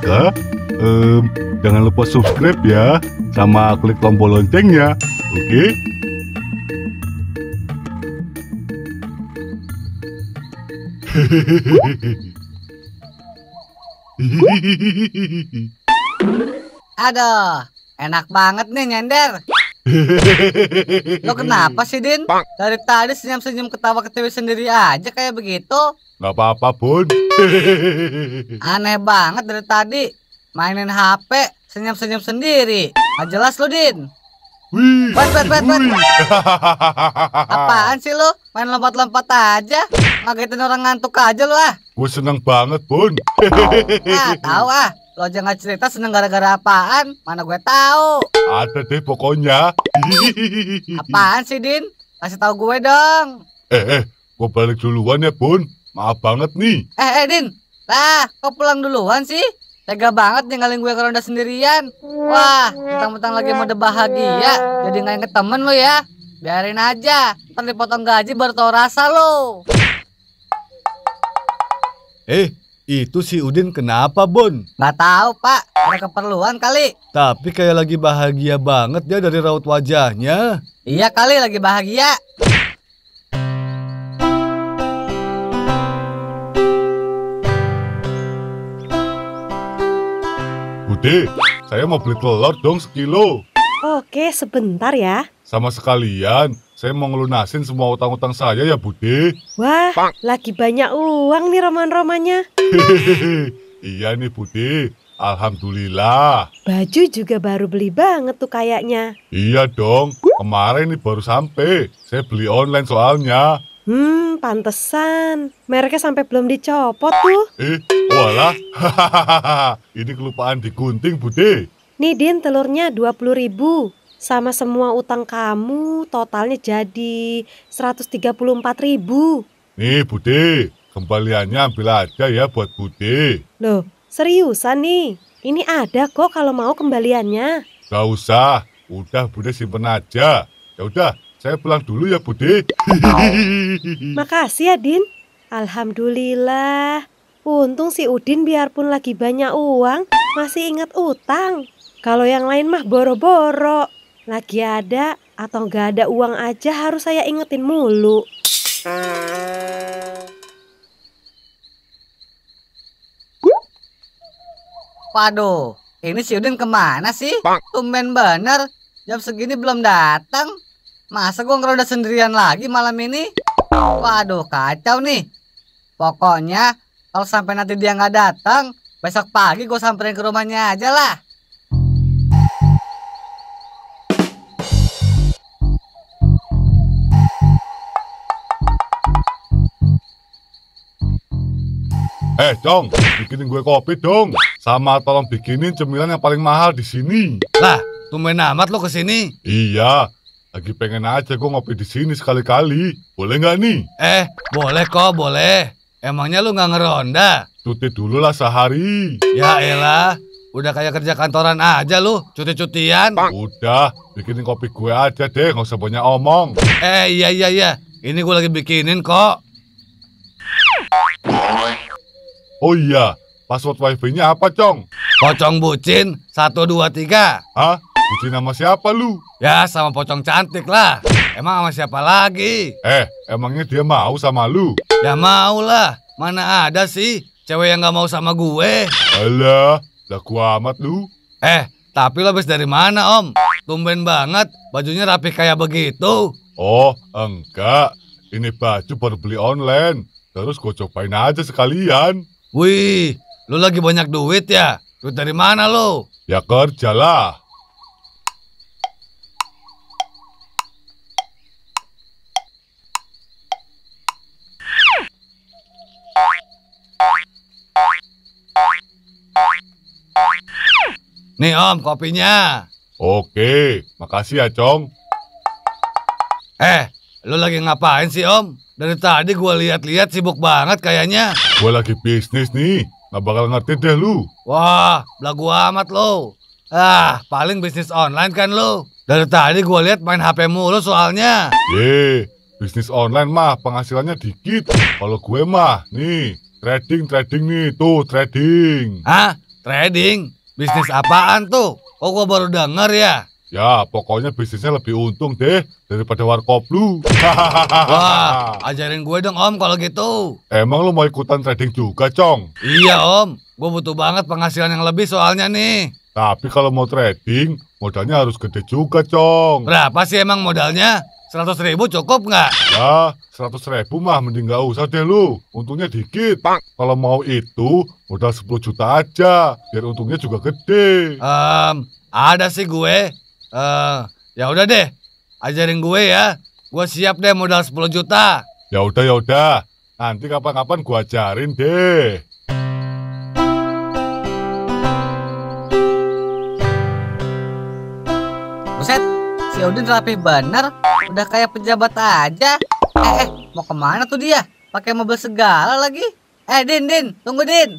juga um, jangan lupa subscribe ya sama klik tombol loncengnya oke okay? Aduh, enak banget nih nyender. Lo kenapa sih Din? Dari tadi senyum-senyum ketawa-ketawa sendiri aja kayak begitu Gak apa-apa Bun Aneh banget dari tadi Mainin HP senyum-senyum sendiri Gak jelas lo Din Wih, wait, wait, wait, wait. Apaan sih lo? Main lompat-lompat aja Ngagetin orang ngantuk aja lo ah Gue seneng banget Bun Ah tahu ah Lo jangan cerita seneng gara-gara apaan? Mana gue tahu. Ada deh pokoknya. apaan sih, Din? Kasih tahu gue dong. Eh, eh, gue balik duluan ya, Bun. Maaf banget nih. Eh, eh, Din. Lah, kok pulang duluan sih? Tega banget ninggalin gue ke ronda sendirian. Wah, mentang-mentang lagi mode bahagia, jadi nggak inget temen lo ya. Biarin aja, ntar dipotong gaji baru tau rasa lo. Eh, itu si Udin kenapa, Bun? Gak tahu, Pak. Ada keperluan kali. Tapi kayak lagi bahagia banget ya dari raut wajahnya. Iya kali, lagi bahagia. Ude, saya mau beli telur dong sekilo. Oke, sebentar ya. Sama sekalian. Saya mau ngelunasin semua utang-utang saya ya, Budi. Wah, Pak. lagi banyak uang nih roman-romannya. iya nih, Budi, Alhamdulillah. Baju juga baru beli banget tuh kayaknya. Iya dong, kemarin nih baru sampai. Saya beli online soalnya. Hmm, pantesan. Mereknya sampai belum dicopot tuh. Eh, walah. Ini kelupaan digunting, Budi. Nih, Din, telurnya 20 ribu sama semua utang kamu totalnya jadi 134 ribu. Nih Budi kembaliannya ambil aja ya buat Budi. Loh, seriusan nih? Ini ada kok kalau mau kembaliannya. Gak usah, udah Budi simpen aja. Ya udah, saya pulang dulu ya Budi. Makasih ya Din. Alhamdulillah. Untung si Udin biarpun lagi banyak uang, masih ingat utang. Kalau yang lain mah boro-boro. Lagi ada atau nggak ada uang aja harus saya ingetin mulu. Waduh, ini si Udin kemana sih? Tumben bener, jam segini belum datang. Masa gue ngeroda sendirian lagi malam ini? Waduh, kacau nih. Pokoknya, kalau sampai nanti dia nggak datang, besok pagi gue samperin ke rumahnya aja lah. eh Dong, bikinin gue kopi dong. Sama tolong bikinin cemilan yang paling mahal di sini. Lah, tumben amat lo ke sini. Iya, lagi pengen aja gue ngopi di sini sekali-kali. Boleh nggak nih? Eh, boleh kok, boleh. Emangnya lu nggak ngeronda? Cuti dulu lah sehari. Ya elah, udah kayak kerja kantoran aja lu, cuti-cutian. Udah, bikinin kopi gue aja deh, nggak usah banyak omong. Eh, iya, iya, iya. Ini gue lagi bikinin kok. Oh iya, password wifi-nya apa, Cong? Pocong bucin, 123. Hah? Bucin sama siapa lu? Ya, sama pocong cantik lah. Emang sama siapa lagi? Eh, emangnya dia mau sama lu? Ya mau lah. Mana ada sih cewek yang gak mau sama gue? Alah, laku amat lu. Eh, tapi lo habis dari mana, Om? Tumben banget, bajunya rapi kayak begitu. Oh, enggak. Ini baju baru beli online. Terus gue cobain aja sekalian. Wih, lu lagi banyak duit ya? Duit dari mana lu? Ya kerjalah. Nih om, kopinya. Oke, makasih ya, Cong. Eh, lu lagi ngapain sih, Om? Dari tadi gue lihat-lihat sibuk banget kayaknya. Gue lagi bisnis nih, nggak bakal ngerti deh lu. Wah, lagu amat lo. Ah, paling bisnis online kan lo. Dari tadi gue lihat main HP mulu soalnya. Ye, bisnis online mah penghasilannya dikit. Kalau gue mah, nih, trading, trading nih, tuh, trading. Hah? Trading? Bisnis apaan tuh? Kok gue baru denger ya? Ya, pokoknya bisnisnya lebih untung deh daripada warkop lu. Wah, ajarin gue dong om kalau gitu. Emang lu mau ikutan trading juga, Cong? Iya om, gue butuh banget penghasilan yang lebih soalnya nih. Tapi kalau mau trading, modalnya harus gede juga, Cong. Berapa sih emang modalnya? Seratus ribu cukup nggak? Ya, seratus ribu mah mending nggak usah deh lu. Untungnya dikit. Pak, Kalau mau itu, modal 10 juta aja. Biar untungnya juga gede. Um, ada sih gue uh, ya udah deh ajarin gue ya gue siap deh modal 10 juta ya udah ya udah nanti kapan-kapan gue ajarin deh Buset, si Odin rapi bener, udah kayak pejabat aja. Eh, eh mau kemana tuh dia? Pakai mobil segala lagi. Eh, Din, Din, tunggu Din.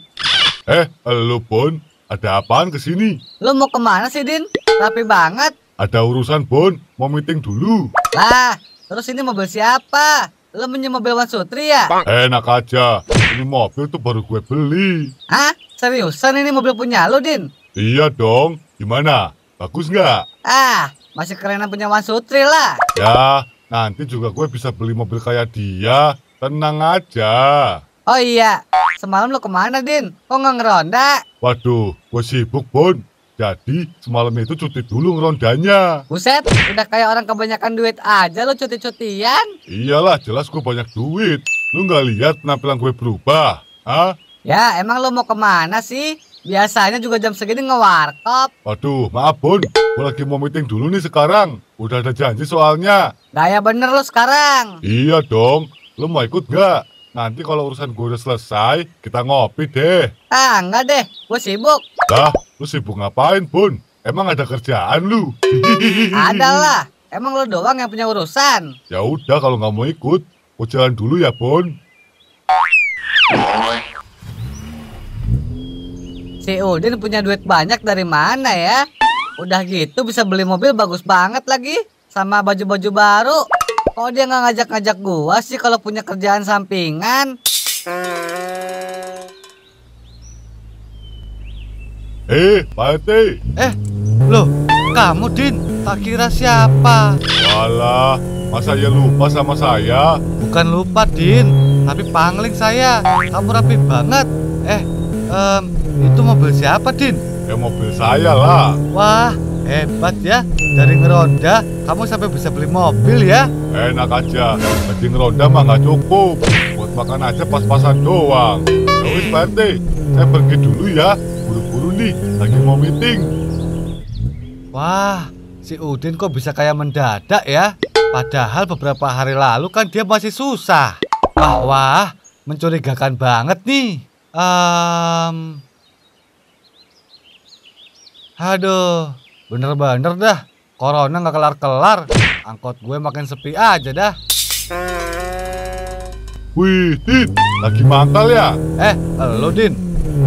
Eh, lu pun ada apaan kesini? Lu mau kemana sih, Din? Rapi banget. Ada urusan, Bon. Mau meeting dulu. Lah, terus ini mobil siapa? Lo punya mobil Wan Sutri ya? Enak aja. Ini mobil tuh baru gue beli. Hah? Seriusan ini mobil punya lo, Din? Iya dong. Gimana? Bagus nggak? Ah, masih kerenan punya Wan Sutri lah. Ya, nanti juga gue bisa beli mobil kayak dia. Tenang aja. Oh iya, semalam lo kemana, Din? Kok nggak ngeronda? Waduh, gue sibuk, Bon. Jadi semalam itu cuti dulu rondanya. Buset, udah kayak orang kebanyakan duit aja lo cuti-cutian. Iyalah, jelas gue banyak duit. Lu nggak lihat penampilan gue berubah, ah? Ya, emang lo mau kemana sih? Biasanya juga jam segini ngewarkop. Waduh, maaf Bun. Gue lagi mau meeting dulu nih sekarang. Udah ada janji soalnya. Gaya bener lo sekarang. Iya dong. Lo mau ikut nggak? Nanti kalau urusan gue udah selesai, kita ngopi deh. Ah, enggak deh. Gue sibuk. Dah, lu sibuk ngapain, Bun? Emang ada kerjaan lu? Adalah. Emang lu doang yang punya urusan. Ya udah kalau nggak mau ikut, gue jalan dulu ya, Bun. Si Udin punya duit banyak dari mana ya? Udah gitu bisa beli mobil bagus banget lagi sama baju-baju baru. Kok oh, dia nggak ngajak-ngajak gua sih kalau punya kerjaan sampingan? Eh, Pak RT. Eh, lo? kamu Din? Tak kira siapa? Walah, masa ya lupa sama saya? Bukan lupa, Din. Tapi pangling saya. Kamu rapi banget. Eh, um, itu mobil siapa, Din? Ya mobil saya lah. Wah, Hebat ya, dari ngeronda kamu sampai bisa beli mobil ya. Enak aja, gaji ngeronda mah nggak cukup. Buat makan aja pas-pasan doang. Terus ya Pak RT, saya pergi dulu ya. Buru-buru nih, lagi mau meeting. Wah, si Udin kok bisa kayak mendadak ya? Padahal beberapa hari lalu kan dia masih susah. Wah, wah, mencurigakan banget nih. Um... Aduh, Bener-bener dah, corona gak kelar-kelar. Angkot gue makin sepi aja dah. Wih, Din, lagi mantal ya? Eh, lo Din.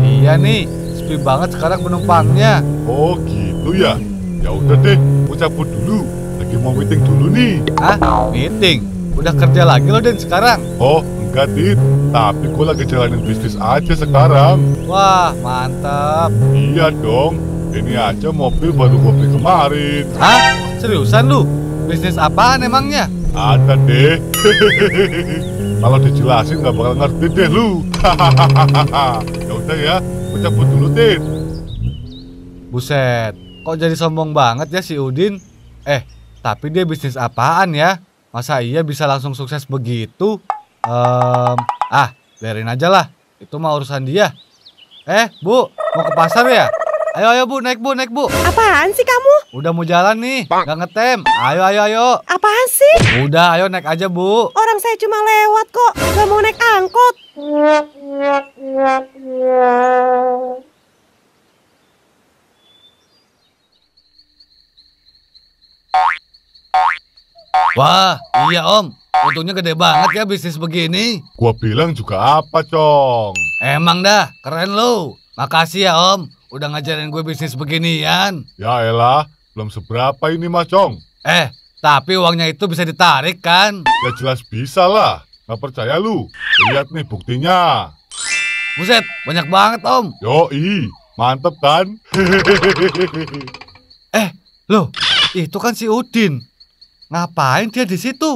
Iya nih, sepi banget sekarang penumpangnya. Oh gitu ya? Ya udah deh, gue cabut dulu. Lagi mau meeting dulu nih. Hah? Meeting? Udah kerja lagi lo Din sekarang? Oh, enggak din Tapi gue lagi jalanin bisnis aja sekarang. Wah, mantap. Iya dong ini aja mobil baru gue beli kemarin. Hah? Seriusan lu? Bisnis apaan emangnya? Ada deh. Kalau dijelasin nggak bakal ngerti deh lu. ya udah ya, gue cabut dulu, Din. Buset, kok jadi sombong banget ya si Udin? Eh, tapi dia bisnis apaan ya? Masa iya bisa langsung sukses begitu? Um, ah, biarin aja lah. Itu mah urusan dia. Eh, Bu, mau ke pasar ya? Ayo ayo Bu, naik Bu, naik Bu. Apaan sih kamu? Udah mau jalan nih, nggak ngetem. Ayo ayo ayo. Apaan sih? Udah, ayo naik aja Bu. Orang saya cuma lewat kok, gak mau naik angkot. Wah, iya Om. Untungnya gede banget ya bisnis begini. Gua bilang juga apa, Cong? Emang dah, keren lo. Makasih ya, Om udah ngajarin gue bisnis beginian. Ya elah, belum seberapa ini Mas Cong. Eh, tapi uangnya itu bisa ditarik kan? Ya jelas bisa lah, gak percaya lu. Lihat nih buktinya. Buset, banyak banget om. Yoi, mantep kan? eh, loh, itu kan si Udin. Ngapain dia di situ?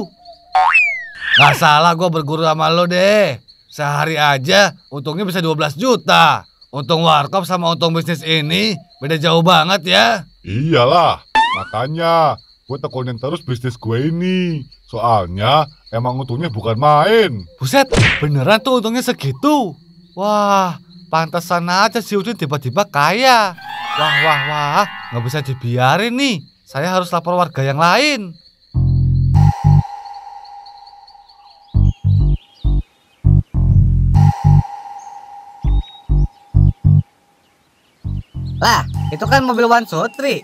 Gak salah gue berguru sama lo deh. Sehari aja untungnya bisa 12 juta. Untung warkop sama untung bisnis ini beda jauh banget ya. Iyalah, makanya gue tekunin terus bisnis gue ini. Soalnya emang untungnya bukan main. Buset, beneran tuh untungnya segitu. Wah, pantesan aja si Udin tiba-tiba kaya. Wah, wah, wah, nggak bisa dibiarin nih. Saya harus lapor warga yang lain. Lah, itu kan mobil One Sutri. Eh,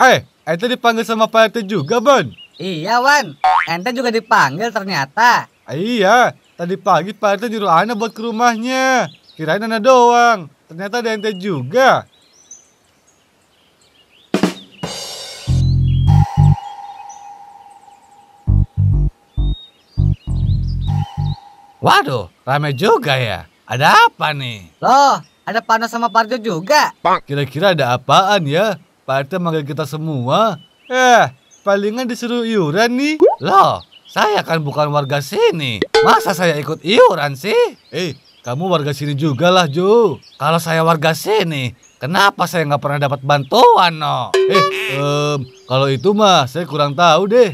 hey, ente dipanggil sama Pak RT juga, Bon. Iya, Wan. Ente juga dipanggil ternyata. Iya, tadi pagi Pak RT nyuruh Ana buat ke rumahnya. Kirain Ana doang. Ternyata ada ente juga. Waduh, rame juga ya. Ada apa nih? Loh, ada panas sama Parjo juga. Kira-kira ada apaan ya? Parjo manggil kita semua. Eh, palingan disuruh iuran nih. Loh, saya kan bukan warga sini. Masa saya ikut iuran sih? Eh, kamu warga sini juga lah, Jo. Kalau saya warga sini, kenapa saya nggak pernah dapat bantuan, no? Eh, um, kalau itu mah saya kurang tahu deh.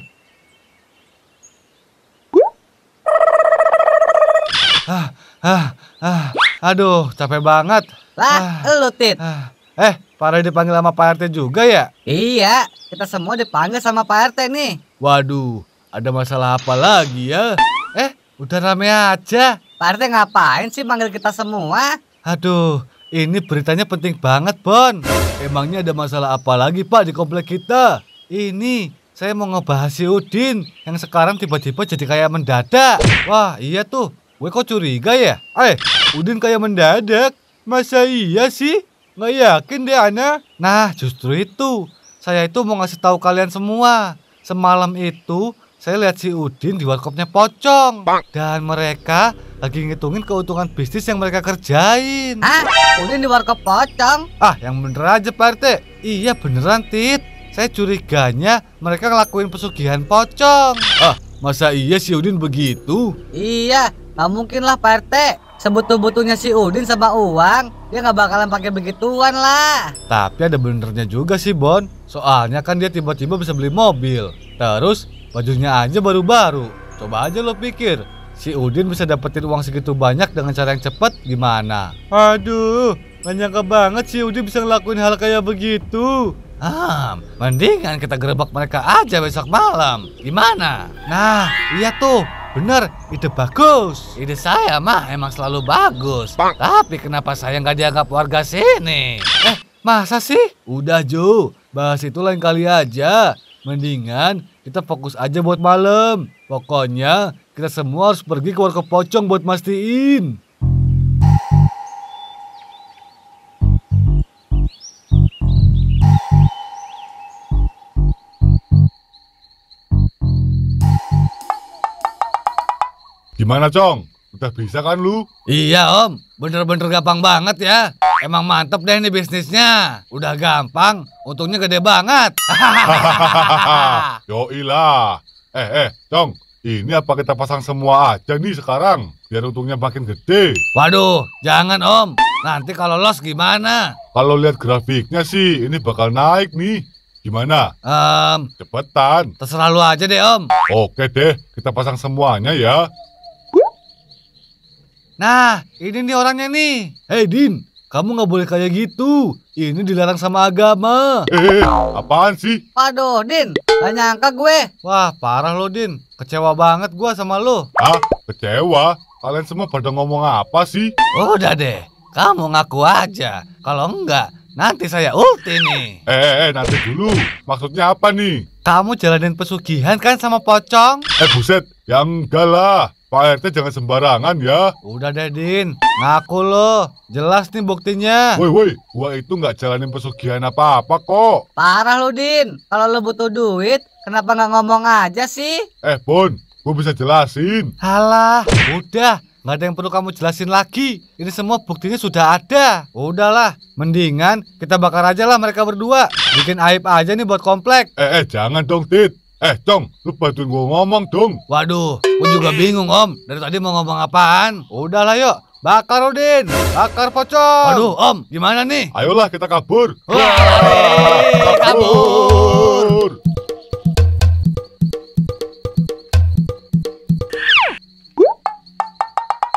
Ah, Ah, ah, aduh, capek banget. Lah, ah, lu Tit. Ah. Eh, para dipanggil sama Pak RT juga ya? Iya, kita semua dipanggil sama Pak RT nih. Waduh, ada masalah apa lagi ya? Eh, udah rame aja. Pak RT ngapain sih manggil kita semua? Aduh, ini beritanya penting banget, Bon. Emangnya ada masalah apa lagi, Pak, di komplek kita? Ini, saya mau ngebahas si Udin yang sekarang tiba-tiba jadi kayak mendadak. Wah, iya tuh, Gue kok curiga ya? Eh, Udin kayak mendadak. Masa iya sih? Nggak yakin deh Ana. Nah, justru itu. Saya itu mau ngasih tahu kalian semua. Semalam itu, saya lihat si Udin di warkopnya pocong. Dan mereka lagi ngitungin keuntungan bisnis yang mereka kerjain. Ah, Udin di warkop pocong? Ah, yang bener aja Pak RT. Iya beneran, Tit. Saya curiganya mereka ngelakuin pesugihan pocong. Ah, masa iya si Udin begitu? Iya, Gak mungkin lah Pak RT. Sebutuh-butuhnya si Udin sama uang, dia nggak bakalan pakai begituan lah. Tapi ada benernya juga sih Bon. Soalnya kan dia tiba-tiba bisa beli mobil. Terus bajunya aja baru-baru. Coba aja lo pikir, si Udin bisa dapetin uang segitu banyak dengan cara yang cepat gimana? Aduh, banyak banget si Udin bisa ngelakuin hal kayak begitu. Ah, mendingan kita gerebek mereka aja besok malam. Gimana? Nah, iya tuh, Benar, ide bagus. Ide saya mah emang selalu bagus. Bang. Tapi kenapa saya nggak dianggap warga sini? Eh, masa sih? Udah Jo, bahas itu lain kali aja. Mendingan kita fokus aja buat malam. Pokoknya kita semua harus pergi ke warga pocong buat mastiin. Gimana, Cong? Udah bisa kan lu? Iya, Om. Bener-bener gampang banget ya. Emang mantep deh ini bisnisnya. Udah gampang, untungnya gede banget. Yoilah. Eh, eh, Cong. Ini apa kita pasang semua aja nih sekarang? Biar untungnya makin gede. Waduh, jangan om. Nanti kalau los gimana? Kalau lihat grafiknya sih, ini bakal naik nih. Gimana? Um, Cepetan. Terserah lu aja deh om. Oke deh, kita pasang semuanya ya. Nah, ini nih orangnya nih. Hei Din, kamu nggak boleh kayak gitu. Ini dilarang sama agama. Eh, apaan sih? Waduh, Din. Gak nyangka gue. Wah, parah lo, Din. Kecewa banget gue sama lo. Ah, kecewa? Kalian semua pada ngomong apa sih? udah deh. Kamu ngaku aja. Kalau enggak, nanti saya ulti nih. Eh, eh, eh nanti dulu. Maksudnya apa nih? Kamu jalanin pesugihan kan sama pocong? Eh, buset. yang enggak Pak RT jangan sembarangan ya. Udah deh Din, ngaku lo. Jelas nih buktinya. Woi woi, gua itu nggak jalanin pesugihan apa-apa kok. Parah lo Din, kalau lo butuh duit, kenapa nggak ngomong aja sih? Eh Bon, gua bisa jelasin. Halah, udah. Nggak ada yang perlu kamu jelasin lagi. Ini semua buktinya sudah ada. Udahlah, mendingan kita bakar aja lah mereka berdua. Bikin aib aja nih buat komplek. Eh, eh jangan dong, Tit. Eh, Dong, lu bantuin gua ngomong, Dong. Waduh, gua juga bingung, Om. Dari tadi mau ngomong apaan? Udahlah, yuk. Bakar, Udin. Bakar, pocong. Waduh, Om, gimana nih? Ayolah, kita kabur. Wah, kabur. kabur.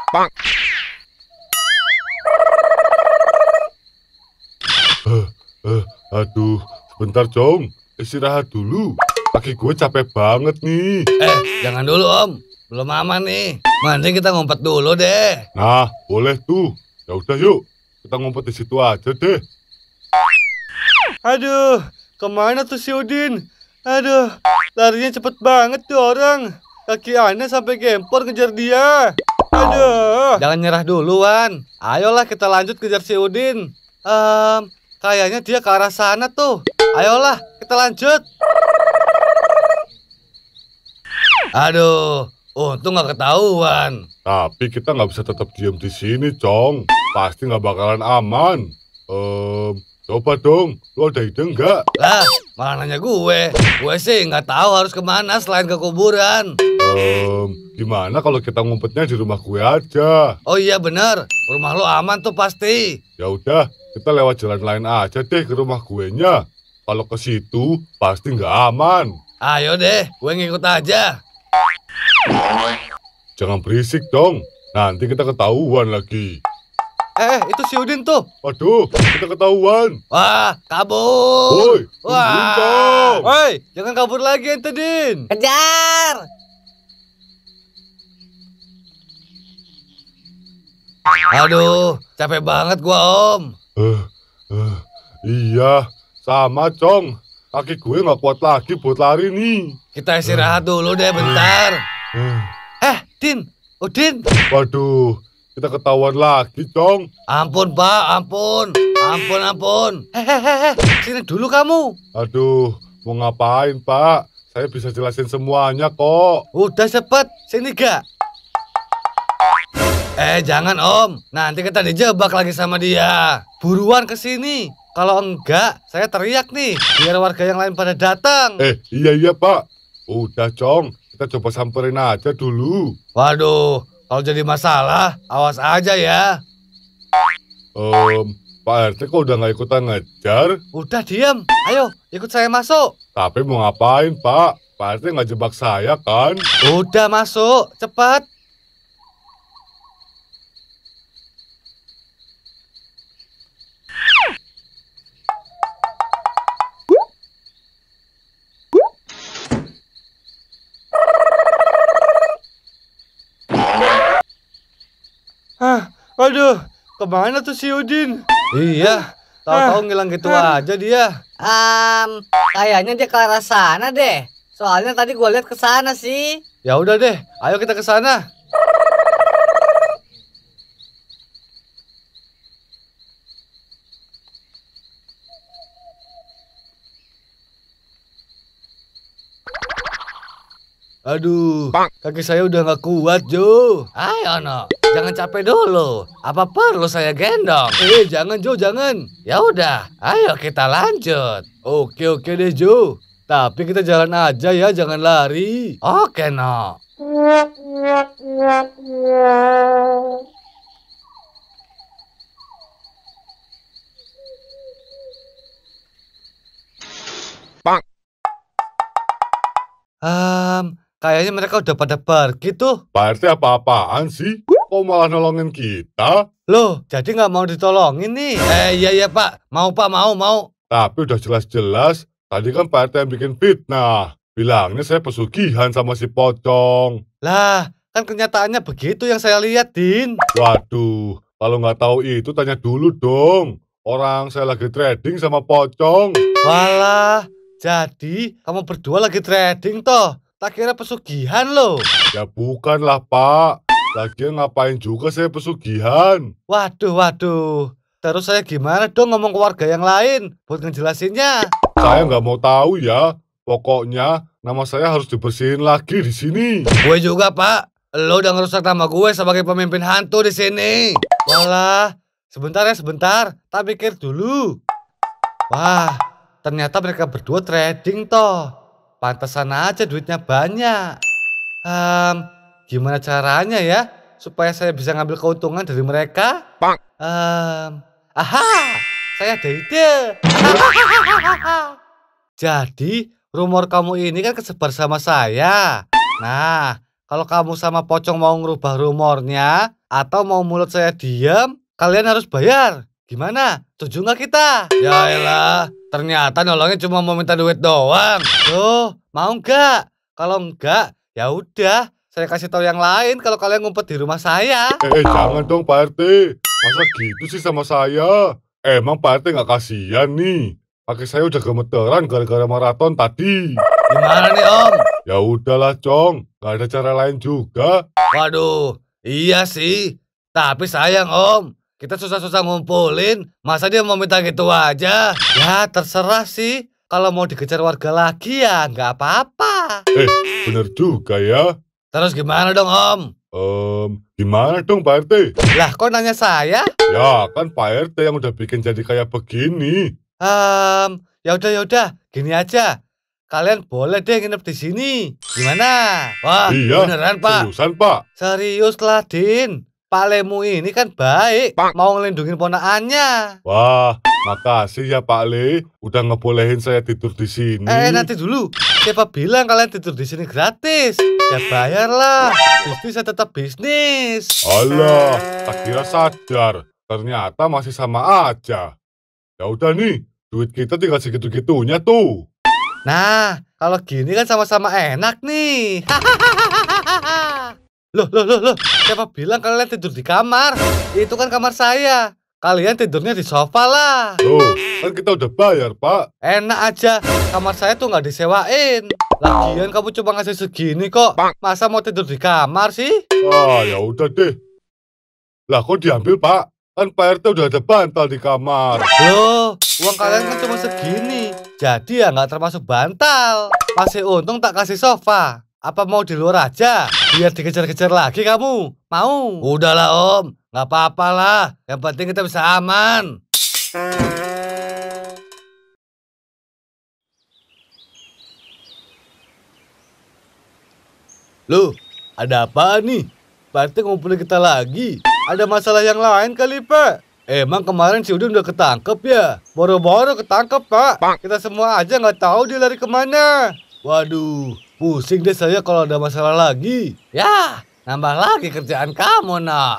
Bang. Uh, eh, uh, eh, aduh, sebentar, Jong. Istirahat dulu. Kaki gue capek banget nih. Eh, jangan dulu om. Belum aman nih. Mending kita ngumpet dulu deh. Nah, boleh tuh. Ya udah yuk. Kita ngumpet di situ aja deh. Aduh, kemana tuh si Udin? Aduh, larinya cepet banget tuh orang. Kaki aneh sampai gempor ngejar dia. Aduh. Jangan nyerah duluan. Ayolah kita lanjut kejar si Udin. Um, kayaknya dia ke arah sana tuh. Ayolah, kita lanjut. Aduh, untung nggak ketahuan. Tapi kita nggak bisa tetap diam di sini, Cong. Pasti nggak bakalan aman. Ehm, coba dong, lu ada ide nggak? Lah, malah nanya gue. Gue sih nggak tahu harus kemana selain ke kuburan. Ehm, gimana kalau kita ngumpetnya di rumah gue aja? Oh iya bener, rumah lo aman tuh pasti. Ya udah, kita lewat jalan lain aja deh ke rumah gue nya. Kalau ke situ pasti nggak aman. Ayo deh, gue ngikut aja. Jangan berisik dong, nanti kita ketahuan lagi. Eh, itu si Udin tuh. Aduh, kita ketahuan. Wah, kabur. Woi, Wah. dong. Woi, jangan kabur lagi ente, Din. Kejar. Aduh, capek banget gua, Om. Uh, uh, iya, sama, Cong. Kaki gue nggak kuat lagi buat lari nih. Kita istirahat dulu deh bentar. Eh, eh Din. Udin. Oh, Waduh, kita ketahuan lagi dong. Ampun, Pak. Ampun. Ampun, ampun. Hehehe, eh, eh. sini dulu kamu. Aduh, mau ngapain, Pak? Saya bisa jelasin semuanya kok. Udah cepet. Sini gak? Eh jangan om, nanti kita dijebak lagi sama dia. Buruan ke sini. Kalau enggak, saya teriak nih, biar warga yang lain pada datang. Eh, iya iya pak. Udah cong, kita coba samperin aja dulu. Waduh, kalau jadi masalah, awas aja ya. Om, Pak RT kok udah nggak ikutan ngejar? Udah diam. ayo ikut saya masuk. Tapi mau ngapain Pak? Pak RT nggak jebak saya kan? Udah masuk, cepat. Hah, waduh, kemana tuh si Udin? Iya, tahu-tahu ngilang gitu aja dia. Um, kayaknya dia ke arah sana deh. Soalnya tadi gue lihat ke sana sih. Ya udah deh, ayo kita ke sana. Aduh, kaki saya udah gak kuat, Jo. Ayo, no. Jangan capek dulu. Apa perlu saya gendong? Eh, jangan, Jo, jangan. Ya udah, ayo kita lanjut. Oke, oke deh, Jo. Tapi kita jalan aja ya, jangan lari. Oke, no. Um, Kayaknya mereka udah pada pergi tuh. Pak RT apa-apaan sih? Kok malah nolongin kita? Loh, jadi nggak mau ditolongin nih? Eh, iya iya Pak. Mau Pak, mau, mau. Tapi udah jelas-jelas, tadi kan Pak RT yang bikin fitnah. Bilangnya saya pesugihan sama si pocong. Lah, kan kenyataannya begitu yang saya lihat, Din. Waduh, kalau nggak tahu itu tanya dulu dong. Orang saya lagi trading sama pocong. Walah, jadi kamu berdua lagi trading toh? tak kira pesugihan loh. Ya bukan lah pak. Lagi ngapain juga saya pesugihan? Waduh, waduh. Terus saya gimana dong ngomong ke warga yang lain buat ngejelasinnya? Saya nggak mau tahu ya. Pokoknya nama saya harus dibersihin lagi di sini. Gue juga, Pak. Lo udah ngerusak nama gue sebagai pemimpin hantu di sini. Walah, sebentar ya sebentar. Tapi pikir dulu. Wah, ternyata mereka berdua trading toh. Pantesan aja duitnya banyak. Um, gimana caranya ya supaya saya bisa ngambil keuntungan dari mereka? Um, aha, saya ada ide. Jadi rumor kamu ini kan kesebar sama saya. Nah, kalau kamu sama pocong mau ngerubah rumornya atau mau mulut saya diam, kalian harus bayar. Gimana? Tujuh nggak kita? Ya elah, Ternyata nolongnya cuma mau minta duit doang. Tuh, mau enggak? Kalau enggak, ya udah. Saya kasih tahu yang lain kalau kalian ngumpet di rumah saya. Eh, eh jangan dong Pak RT. Masa gitu sih sama saya? Emang Pak RT nggak kasihan nih? Pakai saya udah gemeteran gara-gara maraton tadi. Gimana nih Om? Ya udahlah Cong, Gak ada cara lain juga. Waduh, iya sih. Tapi sayang Om, kita susah-susah ngumpulin, masa dia mau minta gitu aja? Ya terserah sih, kalau mau dikejar warga lagi ya nggak apa-apa. Eh, bener juga ya. Terus gimana dong Om? Um, gimana dong Pak RT? Lah kok nanya saya? Ya kan Pak RT yang udah bikin jadi kayak begini. Um, ya udah ya udah, gini aja. Kalian boleh deh nginep di sini. Gimana? Wah, iya, beneran Pak. Seriusan Pak. Serius Ladin. Pak Lemu ini kan baik, Pak. mau ngelindungin ponakannya. Wah, makasih ya Pak Le, udah ngebolehin saya tidur di sini. Eh, nanti dulu. Siapa bilang kalian tidur di sini gratis? Ya bayarlah. Bisnis saya tetap bisnis. Allah, tak kira sadar. Ternyata masih sama aja. Ya udah nih, duit kita tinggal segitu-gitunya tuh. Nah, kalau gini kan sama-sama enak nih. Loh, loh, loh, loh. Siapa bilang kalian tidur di kamar? Itu kan kamar saya. Kalian tidurnya di sofa lah. Tuh, kan kita udah bayar, Pak. Enak aja. Kamar saya tuh nggak disewain. Lagian kamu coba ngasih segini kok. Masa mau tidur di kamar sih? Ah, ya udah deh. Lah, kok diambil, Pak? Kan Pak RT udah ada bantal di kamar. Loh, uang kalian kan cuma segini. Jadi ya nggak termasuk bantal. Masih untung tak kasih sofa. Apa mau di luar aja? Biar dikejar-kejar lagi kamu. Mau? Udahlah om, nggak apa-apa lah. Yang penting kita bisa aman. lu ada apa nih? berarti ngumpulin kita lagi. Ada masalah yang lain kali, Pak? Emang kemarin si Udin udah ketangkep ya? Boro-boro ketangkep, Pak. Kita semua aja nggak tahu dia lari kemana. Waduh, pusing deh saya kalau ada masalah lagi. Ya, nambah lagi kerjaan kamu, nak.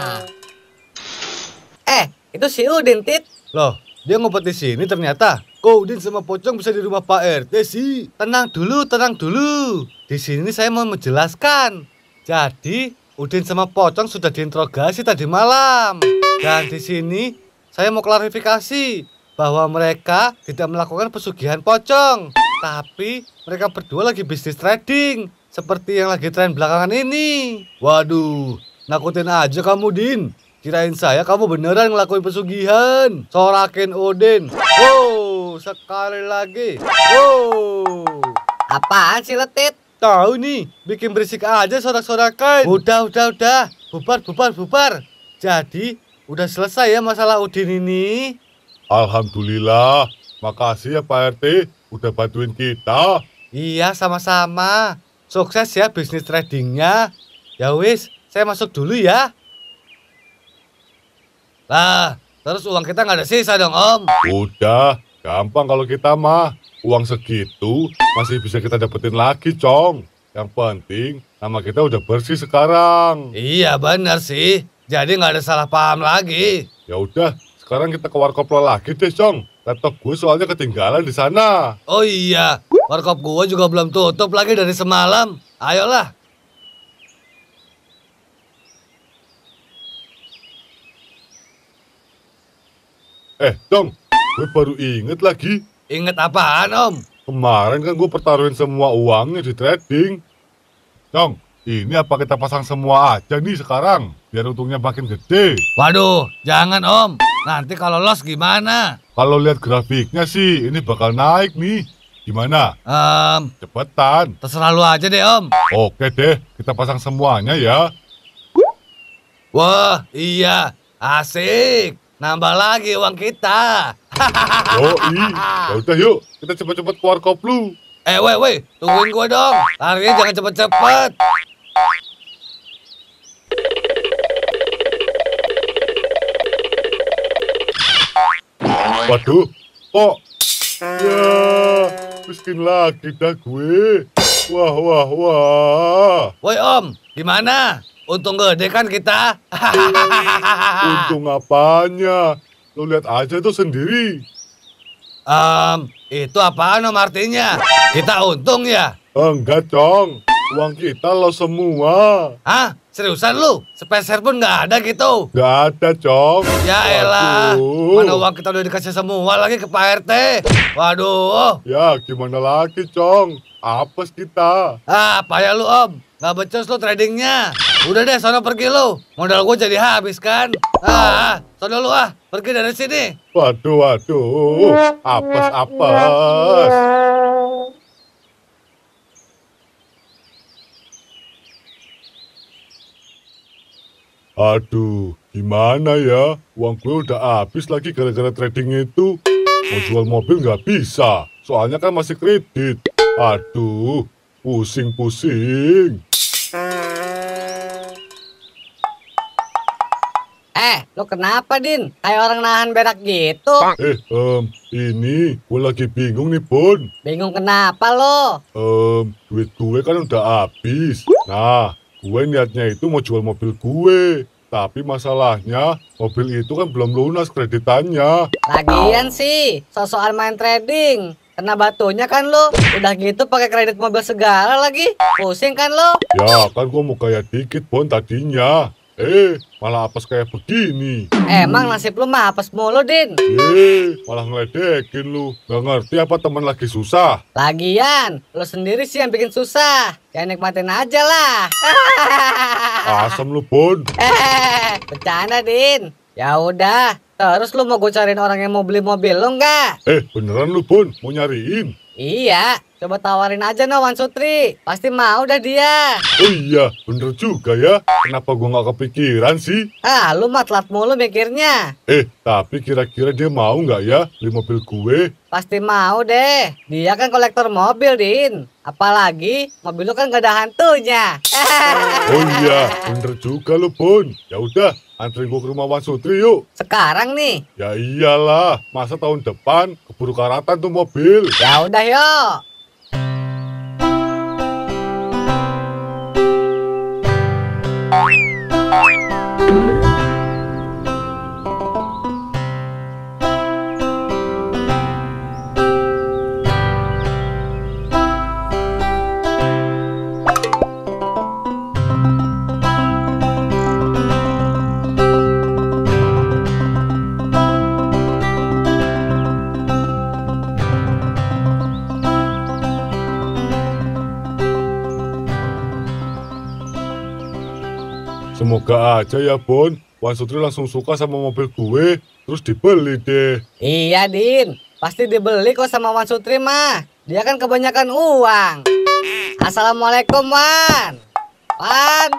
eh, itu si Udin, Tit. Loh, dia ngumpet di sini ternyata. Kok Udin sama Pocong bisa di rumah Pak RT sih? Tenang dulu, tenang dulu. Di sini saya mau menjelaskan. Jadi, Udin sama Pocong sudah diinterogasi tadi malam. Dan di sini saya mau klarifikasi bahwa mereka tidak melakukan pesugihan pocong, tapi mereka berdua lagi bisnis trading seperti yang lagi tren belakangan ini. Waduh, nakutin aja kamu Din. Kirain saya kamu beneran ngelakuin pesugihan. Sorakin Odin. Wow, sekali lagi. Wow. Apaan sih letit? Tahu nih, bikin berisik aja sorak-sorakan. Udah, udah, udah. Bubar, bubar, bubar. Jadi, udah selesai ya masalah Udin ini. Alhamdulillah, makasih ya Pak RT udah bantuin kita. Iya, sama-sama. Sukses ya bisnis tradingnya. Ya wis, saya masuk dulu ya. Lah, terus uang kita nggak ada sisa dong Om. Udah, gampang kalau kita mah. Uang segitu masih bisa kita dapetin lagi, Cong. Yang penting nama kita udah bersih sekarang. Iya benar sih. Jadi nggak ada salah paham lagi. Ya udah, sekarang kita ke lo lagi deh, Song. Laptop gue soalnya ketinggalan di sana. Oh iya, warkop gue juga belum tutup lagi dari semalam. Ayolah. Eh, Dong, gue baru inget lagi. Inget apaan, Om? Kemarin kan gue pertaruhin semua uangnya di trading. Dong, ini apa kita pasang semua aja nih sekarang? Biar untungnya makin gede. Waduh, jangan om. Nanti kalau los gimana? Kalau lihat grafiknya sih, ini bakal naik nih. Gimana? Um, Cepetan. Terserah lu aja deh, Om. Oke deh, kita pasang semuanya ya. Wah, iya. Asik. Nambah lagi uang kita. Oh iya. udah yuk, kita cepet-cepet keluar koplu. Eh, weh, weh. Tungguin gue dong. Larinya jangan cepet-cepet. Waduh, kok? Ya, miskin lagi dah gue. Wah, wah, wah. Woi om, gimana? Untung gede kan kita? Untung apanya? Lo lihat aja itu sendiri. Um, itu apaan om artinya? Kita untung ya? Enggak cong, uang kita lo semua. Hah? Seriusan lu? Sepeser pun gak ada gitu? Gak ada, Cong. Ya elah. Mana uang kita udah dikasih semua lagi ke Pak RT. Waduh. Ya, gimana lagi, Cong? Apes kita. Ah, payah lu, Om. Nggak becus lu tradingnya. Udah deh, soalnya pergi lu. Modal gua jadi habis, kan? Ah, soalnya lu ah. Pergi dari sini. Waduh, waduh. Apes, apes. Aduh, gimana ya? Uang gue udah habis lagi gara-gara trading itu. Mau jual mobil nggak bisa, soalnya kan masih kredit. Aduh, pusing-pusing. Eh, lo kenapa, Din? Kayak orang nahan berak gitu. Eh, um, ini gue lagi bingung nih, Bun. Bingung kenapa lo? Um, duit gue kan udah habis. Nah, Gue niatnya itu mau jual mobil gue. Tapi masalahnya, mobil itu kan belum lunas kreditannya. Lagian sih, soal main trading. Kena batunya kan lo? Udah gitu pakai kredit mobil segala lagi. Pusing kan lo? Ya, kan gue mau kayak dikit, pun Bon, tadinya. Eh, malah apes kayak begini. Emang nasib lu mah apes mulu, Din. Eh, malah ngeledekin lu. Gak ngerti apa teman lagi susah. Lagian, lu sendiri sih yang bikin susah. Ya nikmatin aja lah. Asem lu, Bun. Eh, bercanda, Din. Ya udah, terus lu mau gue cariin orang yang mau beli mobil lu enggak? Eh, beneran lu, pun mau nyariin? Iya, Coba tawarin aja no Wan Sutri, pasti mau dah dia. Oh iya, bener juga ya. Kenapa gua nggak kepikiran sih? Ah, lu matlat mulu mikirnya. Eh, tapi kira-kira dia mau nggak ya beli mobil gue? Pasti mau deh. Dia kan kolektor mobil, Din. Apalagi mobil lu kan gak ada hantunya. oh iya, bener juga lu pun. Ya udah, Antri gua ke rumah Wan Sutri yuk. Sekarang nih? Ya iyalah, masa tahun depan keburu karatan tuh mobil. Ya udah yuk. aja ya, Bon. Wan Sutri langsung suka sama mobil gue, terus dibeli deh. Iya, Din. Pasti dibeli kok sama Wan Sutri, mah. Dia kan kebanyakan uang. Assalamualaikum, Wan. Wan,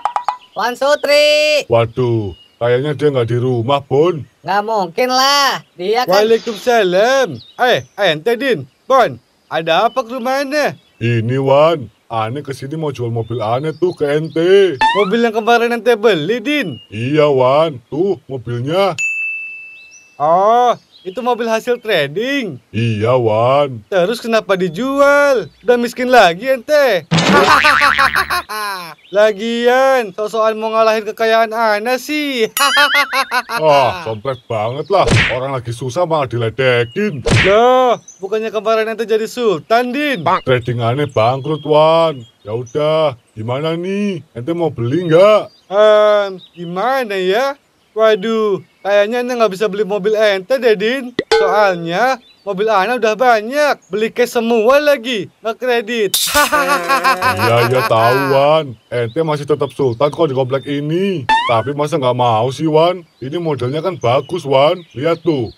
Wan Sutri. Waduh, kayaknya dia nggak di rumah, Bon. Nggak mungkin lah. Dia kan... Waalaikumsalam. Eh, ente, Din. Bon, ada apa ke rumahnya? Ini, Wan. Ane kesini mau jual mobil Ane tuh ke NT. Mobil yang kemarin NT beli, Din? Iya, Wan. Tuh, mobilnya. Oh, itu mobil hasil trading. Iya, Wan. Terus kenapa dijual? Udah miskin lagi ente. Lagian, sosokan mau ngalahin kekayaan Ana sih. wah komplek banget lah. Orang lagi susah malah diledekin. Loh, bukannya kemarin ente jadi sultan, Din? Trading aneh bangkrut, Wan. Ya udah, gimana nih? Ente mau beli nggak? Um, gimana ya? Waduh, Kayaknya ini nggak bisa beli mobil ente deh, Din. Soalnya mobil Ana udah banyak. Beli cash semua lagi. Nggak kredit. Eh, iya, iya tahu, Wan. Ente masih tetap sultan kok di komplek ini. Tapi masa nggak mau sih, Wan? Ini modelnya kan bagus, Wan. Lihat tuh.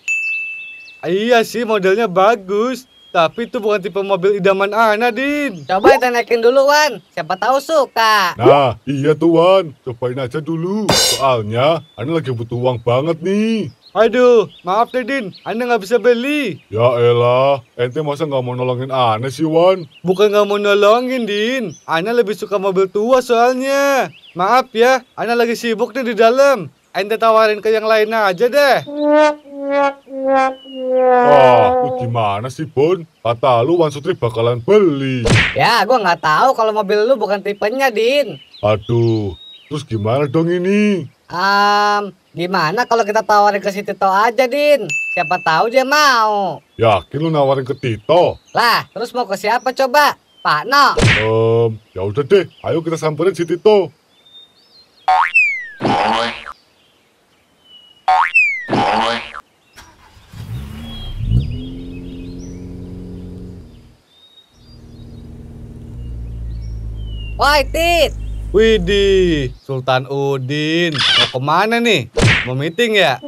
Ah, iya sih, modelnya bagus. Tapi itu bukan tipe mobil idaman Ana, Din. Coba kita naikin dulu, Wan. Siapa tahu suka. Nah, iya tuh, Wan. Cobain aja dulu. Soalnya, Ana lagi butuh uang banget nih. Aduh, maaf deh, Din. Ana nggak bisa beli. Ya elah, ente masa nggak mau nolongin Ana sih, Wan? Bukan nggak mau nolongin, Din. Ana lebih suka mobil tua soalnya. Maaf ya, Ana lagi sibuk nih di dalam. Ente tawarin ke yang lain aja deh. Wah, itu gimana sih, Bun? Kata lu wan Sutri bakalan beli. Ya, gua nggak tahu kalau mobil lu bukan tipenya, Din. Aduh, terus gimana dong ini? Um, gimana kalau kita tawarin ke si Tito aja, Din? Siapa tahu dia mau. Yakin lu nawarin ke Tito? Lah, terus mau ke siapa coba? Pak No. Um, ya udah deh, ayo kita samperin si Tito. Wah, Tit. Widih, Sultan Udin. Mau kemana nih? Mau meeting ya?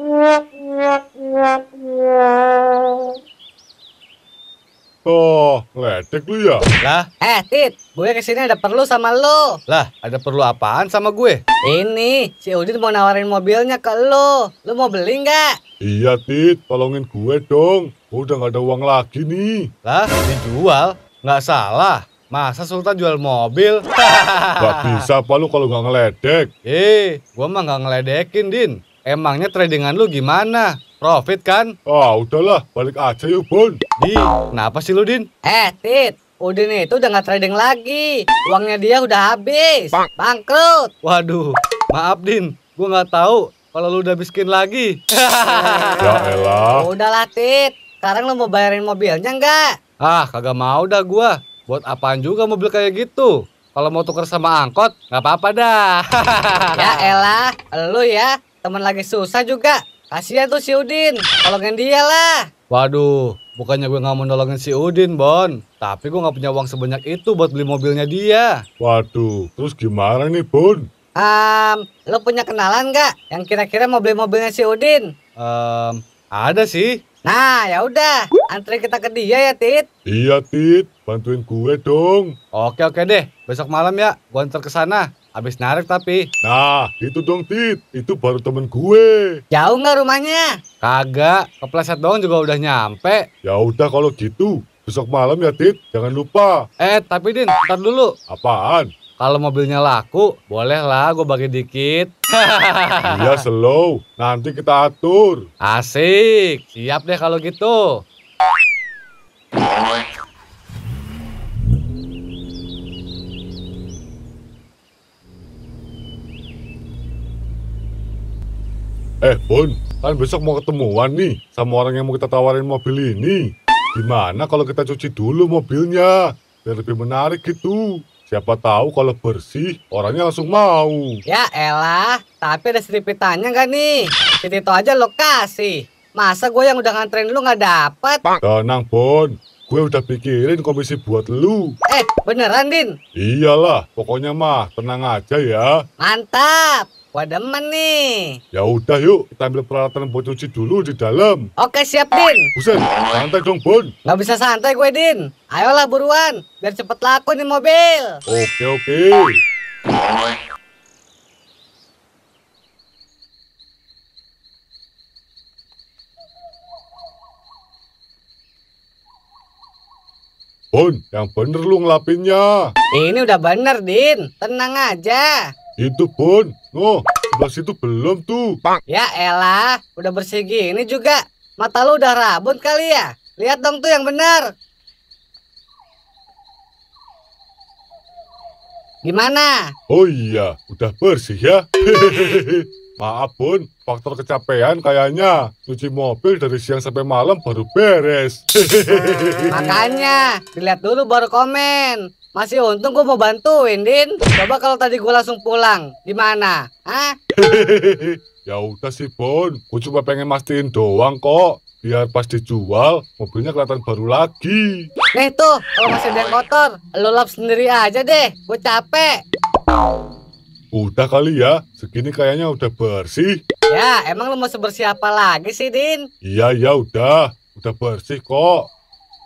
Oh, ledek lu ya? Lah? Eh, Tit, gue kesini ada perlu sama lo. Lah, ada perlu apaan sama gue? Ini, si Udin mau nawarin mobilnya ke lo. Lo mau beli nggak? Iya, Tit, tolongin gue dong. Gue udah nggak ada uang lagi nih. Lah, dijual? Nggak salah. Masa Sultan jual mobil? gak bisa, apa lu kalau nggak ngeledek. Eh, gua mah nggak ngeledekin, Din. Emangnya tradingan lu gimana? Profit kan? Ah, oh, udahlah, balik aja yuk, Bun. Di, kenapa sih lu, Din? Eh, Tit, Udin itu udah nggak trading lagi. Uangnya dia udah habis. Bang. Bangkrut. Waduh, maaf, Din. Gua gak tahu kalau lu udah miskin lagi. ya elah. Udahlah, Tit. Sekarang lu mau bayarin mobilnya enggak Ah, kagak mau dah gua Buat apaan juga mobil kayak gitu? Kalau mau tuker sama angkot, nggak apa-apa dah. ya elah, lu ya. Temen lagi susah juga. Kasihan tuh si Udin, tolongin dia lah. Waduh, bukannya gue nggak mau nolongin si Udin, Bon. Tapi gue nggak punya uang sebanyak itu buat beli mobilnya dia. Waduh, terus gimana nih, Bon? Um, lo punya kenalan nggak yang kira-kira mau beli mobilnya si Udin? Um, ada sih. Nah, ya udah, antri kita ke dia ya, Tit. Iya, Tit. Bantuin gue dong. Oke, oke deh. Besok malam ya, gue antar ke sana. Abis narik tapi. Nah, itu dong, Tit. Itu baru temen gue. Jauh nggak rumahnya? Kagak, kepleset doang juga udah nyampe. Ya udah kalau gitu, besok malam ya, Tit. Jangan lupa. Eh, tapi Din, ntar dulu. Apaan? Kalau mobilnya laku, bolehlah gue bagi dikit. iya slow, nanti kita atur. Asik, siap deh kalau gitu. Eh, Bun, kan besok mau ketemuan nih sama orang yang mau kita tawarin mobil ini. Gimana kalau kita cuci dulu mobilnya? Biar lebih menarik gitu. Siapa tahu kalau bersih, orangnya langsung mau. Ya elah, tapi ada tanya nggak nih? Jadi Itu aja lokasi Masa gue yang udah nganterin lu nggak dapet? Tenang, Bon. Gue udah pikirin komisi buat lu. Eh, beneran, Din? Iyalah, pokoknya mah tenang aja ya. Mantap. Wah demen nih. Ya udah yuk, kita ambil peralatan buat cuci dulu di dalam. Oke siap Din. Buset, santai dong Bun. Gak bisa santai gue Din. Ayolah buruan, biar cepet laku nih mobil. Oke oke. Bun, yang bener lu ngelapinnya. Ini udah bener, Din. Tenang aja. Itu pun, Oh, masih itu belum tuh. Ya elah, udah bersih gini juga. Mata lu udah rabun kali ya. Lihat dong tuh yang benar. Gimana? Oh iya, udah bersih ya. Maaf pun, faktor kecapean kayaknya. Cuci mobil dari siang sampai malam baru beres. Makanya, dilihat dulu baru komen. Masih untung gue mau bantuin, Din. Coba kalau tadi gue langsung pulang, di mana? Hah? ya udah sih, Bon. Gue cuma pengen mastiin doang kok. Biar pas dijual, mobilnya kelihatan baru lagi. Nih eh, tuh, kalau masih ada kotor, lo lap sendiri aja deh. Gue capek. Udah kali ya, segini kayaknya udah bersih. Ya, emang lo mau sebersih apa lagi sih, Din? Iya, ya udah. Udah bersih kok.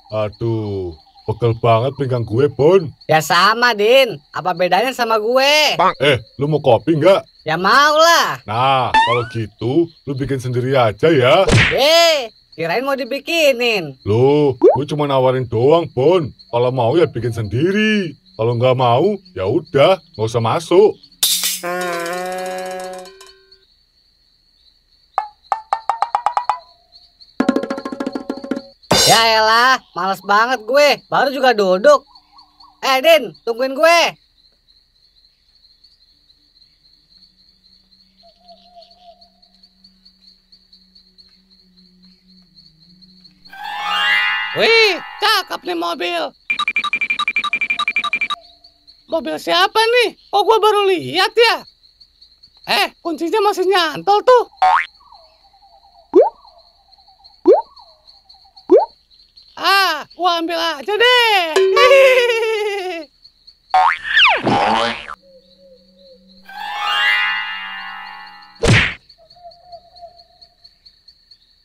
Aduh, Pegel banget pinggang gue, Bun. Ya sama, Din. Apa bedanya sama gue? Bang. Eh, lu mau kopi nggak? Ya mau lah. Nah, kalau gitu, lu bikin sendiri aja ya. Eh, kirain mau dibikinin. Lu, gue cuma nawarin doang, Bun. Kalau mau ya bikin sendiri. Kalau nggak mau, ya udah, nggak usah masuk. Hmm. Ah, males banget gue. Baru juga duduk. Eh, Din, tungguin gue. Wih, cakep nih mobil. Mobil siapa nih? Kok oh, gue baru lihat ya? Eh, kuncinya masih nyantol tuh. Ah, gua ambil aja deh.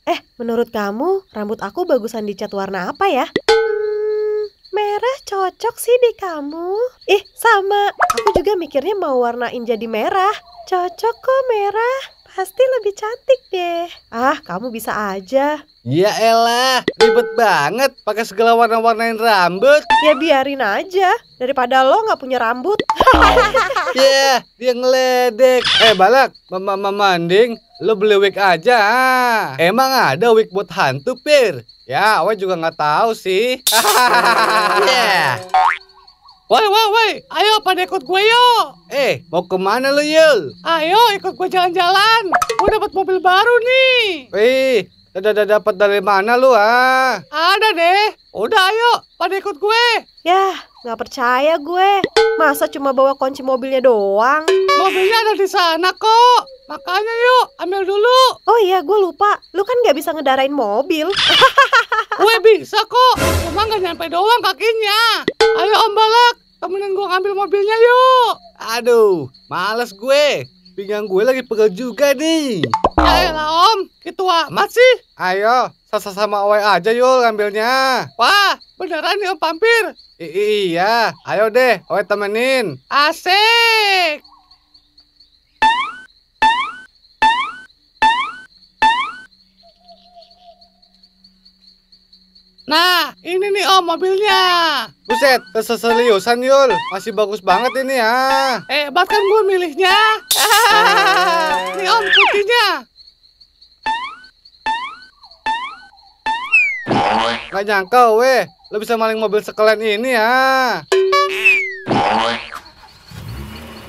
Eh, menurut kamu rambut aku bagusan dicat warna apa ya? Hmm, merah cocok sih di kamu. Ih, sama. Aku juga mikirnya mau warnain jadi merah. Cocok kok merah. Pasti lebih cantik deh. Ah, kamu bisa aja. Ya elah, ribet banget pakai segala warna-warnain rambut. Ya biarin aja, daripada lo nggak punya rambut. ya, yeah, dia ngeledek. Eh balak, mama mama manding, lo beli wig aja. Emang ada wig buat hantu, Pir? Ya, awal juga nggak tahu sih. yeah. Woi, woi, woi, ayo pada ikut gue yuk. Eh, mau kemana lo Yul? Ayo ikut gue jalan-jalan. Gue dapat mobil baru nih. Eh, udah dapat dari mana lu ah? Ada deh. Udah ayo, pada ikut gue. Yah, nggak percaya gue. Masa cuma bawa kunci mobilnya doang? Mobilnya ada di sana kok. Makanya yuk, ambil dulu. Oh iya, gue lupa. Lu kan nggak bisa ngedarain mobil. gue bisa kok, cuma nggak nyampe doang kakinya. Ayo Om Balak, temenin gue ngambil mobilnya yuk. Aduh, males gue. Pinggang gue lagi pegel juga nih. Ayolah lah om, gitu amat sih. Ayo, sasa sama Oe aja yuk ngambilnya. Wah, beneran nih om Pampir. I iya, ayo deh Oe temenin. Asik. Nah, ini nih om oh, mobilnya. Buset, keseseriusan Yul. Masih bagus banget ini ya. Eh, bahkan gue milihnya. Ini eh. om putihnya. Gak nyangka weh, lo bisa maling mobil sekalian ini ya.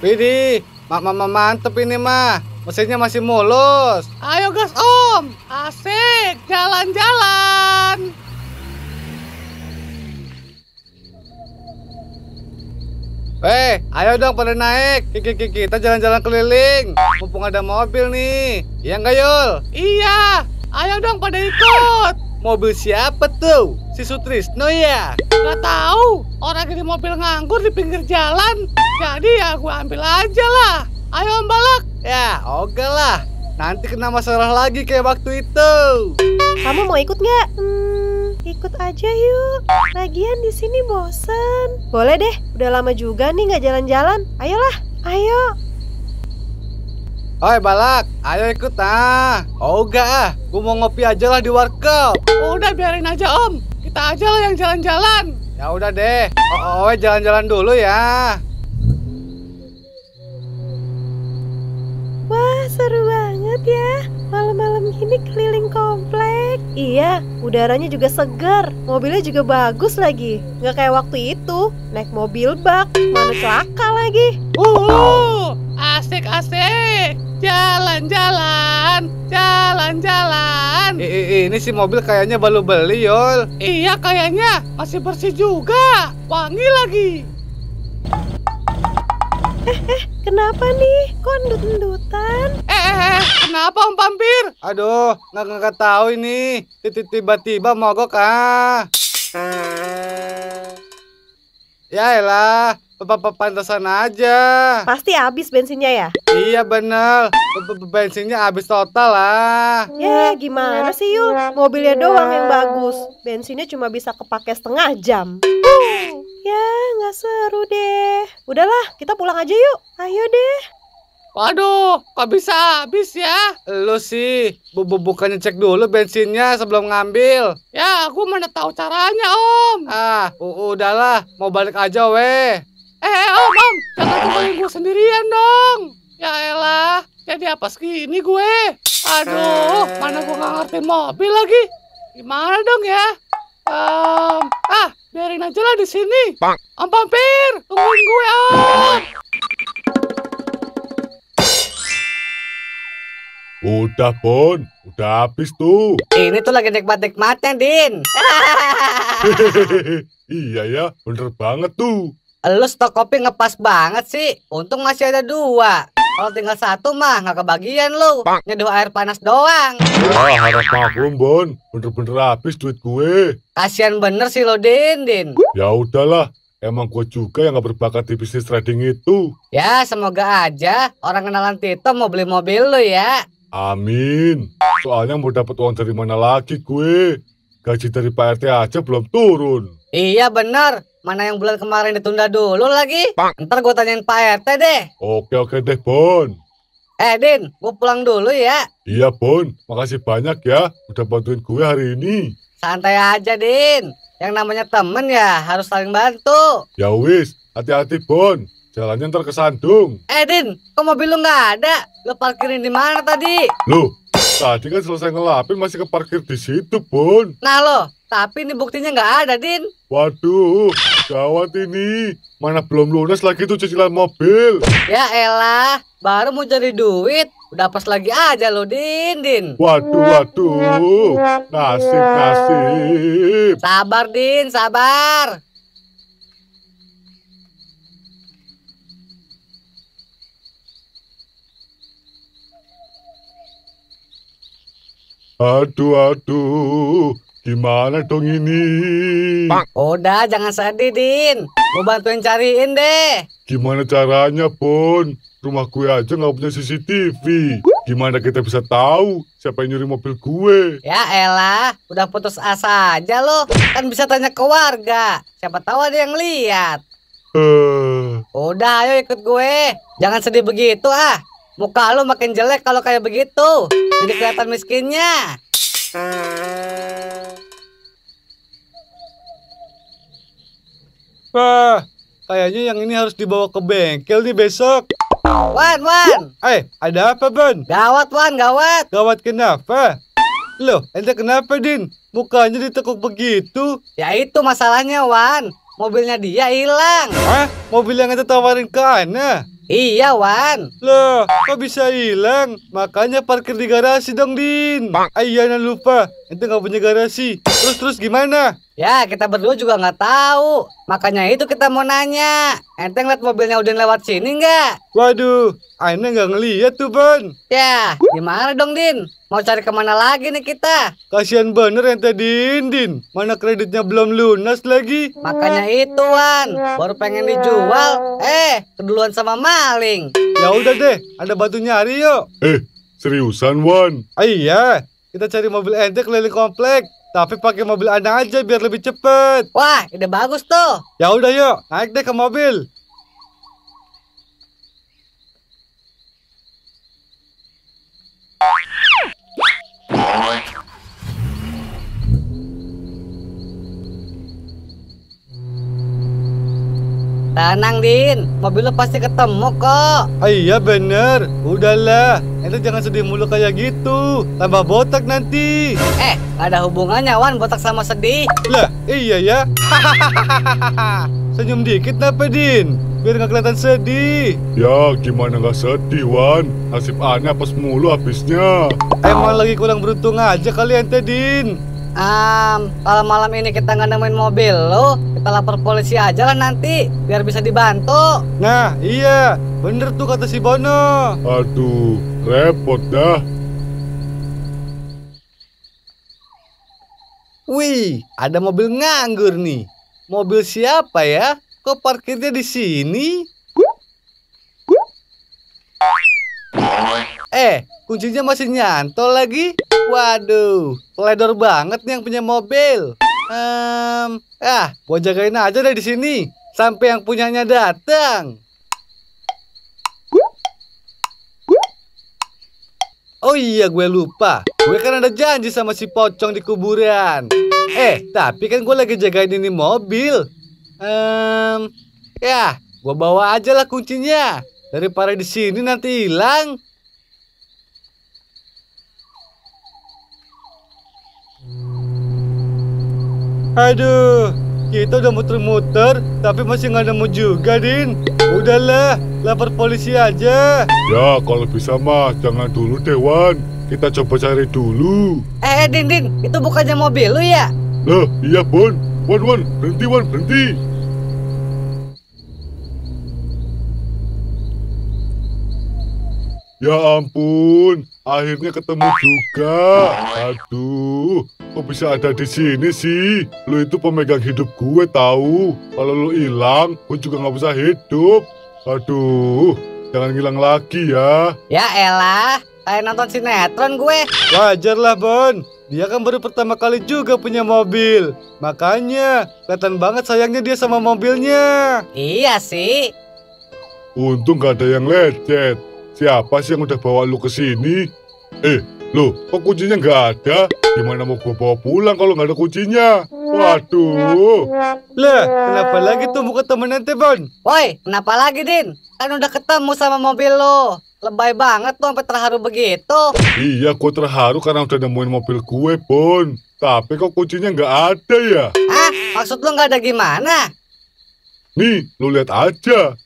Widih, mama mak mantep ini mah. Mesinnya masih mulus. Ayo gas om, asik jalan-jalan. Weh, ayo dong pada naik. Kiki, kiki kita jalan-jalan keliling. Mumpung ada mobil nih. Iya nggak Yul? Iya. Ayo dong pada ikut. Mobil siapa tuh? Si Sutrisno ya? Gak tahu. Orang ini mobil nganggur di pinggir jalan. Jadi ya gue ambil aja lah. Ayo balak. Ya, oke lah. Nanti kena masalah lagi kayak waktu itu. Kamu mau ikut nggak? Hmm. Ikut aja yuk. Lagian di sini bosen. Boleh deh, udah lama juga nih nggak jalan-jalan. Ayolah, ayo. Oi Balak, ayo ikut ah. Oh enggak ah, gue mau ngopi aja lah di warkop. Udah biarin aja om, kita aja lah yang jalan-jalan. Ya udah deh, oh, oh jalan-jalan dulu ya. Wah seru banget ya. Malam-malam gini keliling komplek. Iya, udaranya juga segar. Mobilnya juga bagus lagi. Nggak kayak waktu itu. Naik mobil bak, mana celaka lagi. Uh, asik-asik. Jalan-jalan, jalan-jalan. Ini si mobil kayaknya baru beli, Yol. Iya, kayaknya. Masih bersih juga. Wangi lagi. Eh, kenapa nih? Kok ndut-ndutan? Eh, eh, eh, kenapa Om Pampir? Aduh, nggak nggak tahu ini. Tiba-tiba mogok ah. Ya elah, pantesan aja. Pasti habis bensinnya ya? Iya bener, bensinnya habis total lah. Ya gimana sih yuk? mobilnya doang yang bagus. Bensinnya cuma bisa kepake setengah jam. Ya nggak seru deh. Udahlah, kita pulang aja yuk. Ayo deh. Waduh, kok bisa habis ya? Lu sih, bu -bu bukannya cek dulu bensinnya sebelum ngambil. Ya, aku mana tahu caranya, Om. Ah, udahlah, mau balik aja, weh. Eh, eh, oh, Mam, jangan tinggalin gue sendirian dong. Ya elah, jadi apa segini gue? Aduh, mana gue gak ngerti mobil lagi. Gimana dong ya? Um, ah, biarin aja lah di sini. Om Pampir, tungguin gue, om. Udah, Bon. Udah habis tuh. Ini tuh lagi nikmat-nikmatnya, Din. iya ya, bener banget tuh. Lo stok kopi ngepas banget sih. Untung masih ada dua. Kalau tinggal satu mah nggak kebagian lu. Nyeduh air panas doang. Ah, harap Bon. Bener-bener habis duit gue. Kasian bener sih lo, Dindin. Ya udahlah, Emang gue juga yang gak berbakat di bisnis trading itu. Ya, semoga aja orang kenalan Tito mau beli mobil lo ya. Amin. Soalnya mau dapat uang dari mana lagi gue? Gaji dari Pak RT aja belum turun. Iya bener, Mana yang bulan kemarin ditunda dulu lagi? Pak. Ntar gue tanyain Pak RT deh. Oke oke deh, Bon. Eh, Din, gue pulang dulu ya. Iya, Bon, Makasih banyak ya udah bantuin gue hari ini. Santai aja, Din. Yang namanya temen ya harus saling bantu. Ya wis, hati-hati, Bon, Jalannya ntar kesandung. Eh, Din, kok mobil lu nggak ada? Lu parkirin di mana tadi? Lu, tadi kan selesai ngelapin masih ke parkir di situ, Bon. Nah, lo, tapi ini buktinya nggak ada, Din. Waduh, gawat ini. Mana belum lunas lagi tuh cicilan mobil. Ya elah, baru mau cari duit. Udah pas lagi aja lo, Din, Din. Waduh, waduh. Nasib, nasib. Sabar, Din, sabar. Aduh, aduh. Gimana dong ini? Pak, udah jangan sedih, Din. Gue bantuin cariin deh. Gimana caranya, Bun? Rumah gue aja nggak punya CCTV. Gimana kita bisa tahu siapa yang nyuri mobil gue? Ya elah, udah putus asa aja lo. Kan bisa tanya ke warga. Siapa tahu ada yang lihat. Uh... Udah, ayo ikut gue. Jangan sedih begitu ah. Muka lo makin jelek kalau kayak begitu. Jadi kelihatan miskinnya. Uh... Wah, kayaknya yang ini harus dibawa ke bengkel nih besok. Wan, Wan. Eh, ada apa, Ben? Gawat, Wan, gawat. Gawat kenapa? Loh, ente kenapa, Din? Mukanya ditekuk begitu. Ya itu masalahnya, Wan. Mobilnya dia hilang. Hah? Mobil yang ente tawarin ke Ana? Iya, Wan. Loh, kok bisa hilang? Makanya parkir di garasi dong, Din. Ayana ah, lupa. Ente nggak punya garasi. Terus-terus gimana? Ya, kita berdua juga nggak tahu. Makanya itu kita mau nanya. Enteng ngeliat mobilnya Udin lewat sini nggak? Waduh, Aina nggak ngeliat tuh, Ben. Ya, gimana dong, Din? Mau cari kemana lagi nih kita? Kasihan bener yang tadi, Din. Mana kreditnya belum lunas lagi? Makanya itu, Wan. Baru pengen dijual. Eh, keduluan sama maling. Ya udah deh, ada batu nyari yuk. Eh, seriusan, Wan? Ah, iya, kita cari mobil Enteng keliling komplek. Tapi pakai mobil Anda aja biar lebih cepet. Wah, ide bagus tuh. Ya udah yuk, naik deh ke mobil. Oh Tenang Din, mobilnya pasti ketemu kok ah, Iya bener, udahlah Itu jangan sedih mulu kayak gitu Tambah botak nanti Eh, ada hubungannya Wan botak sama sedih Lah, iya ya Senyum dikit napa Din? biar nggak kelihatan sedih. Ya, gimana nggak sedih, Wan? Nasib aneh pas mulu habisnya. Emang lagi kurang beruntung aja kalian, Tedin. Um, kalau malam ini kita nggak nemuin mobil lo, kita lapor polisi aja lah nanti, biar bisa dibantu. Nah, iya, bener tuh kata si Bono. Aduh, repot dah. Wih, ada mobil nganggur nih. Mobil siapa ya? Kok parkirnya di sini? Eh, kuncinya masih nyantol lagi. Waduh, ledor banget nih yang punya mobil. Um, ah, gua jagain aja deh di sini sampai yang punyanya datang. Oh iya, gue lupa. Gue kan ada janji sama si pocong di kuburan. Eh, tapi kan gue lagi jagain ini mobil. Um, ya, gue bawa aja lah kuncinya. Daripada di sini nanti hilang. Aduh, kita udah muter-muter, tapi masih nggak nemu juga, Din. Udahlah, lapor polisi aja. Ya, kalau bisa mah, jangan dulu, Dewan. Kita coba cari dulu. Eh, Din, Din, itu bukannya mobil lu ya? Loh, iya, Bon. Wan, Wan, berhenti, Wan, berhenti. Ya ampun, akhirnya ketemu juga. Aduh, kok bisa ada di sini sih? Lu itu pemegang hidup gue tahu. Kalau lu hilang, gue juga nggak bisa hidup. Aduh, jangan hilang lagi ya. Ya elah, kayak nonton sinetron gue. Wajar lah, Bon. Dia kan baru pertama kali juga punya mobil. Makanya, kelihatan banget sayangnya dia sama mobilnya. Iya sih. Untung gak ada yang lecet. Siapa sih yang udah bawa lu ke sini? Eh, lu, kok kuncinya nggak ada? Gimana mau gue bawa pulang kalau nggak ada kuncinya? Waduh. Lah, kenapa lagi tuh muka temen ente, Bon? Woi, kenapa lagi, Din? Kan udah ketemu sama mobil lo. Lebay banget tuh sampai terharu begitu. Iya, gue terharu karena udah nemuin mobil gue, Bon. Tapi kok kuncinya nggak ada ya? Ah, Maksud lu nggak ada gimana? Nih, lu lihat aja.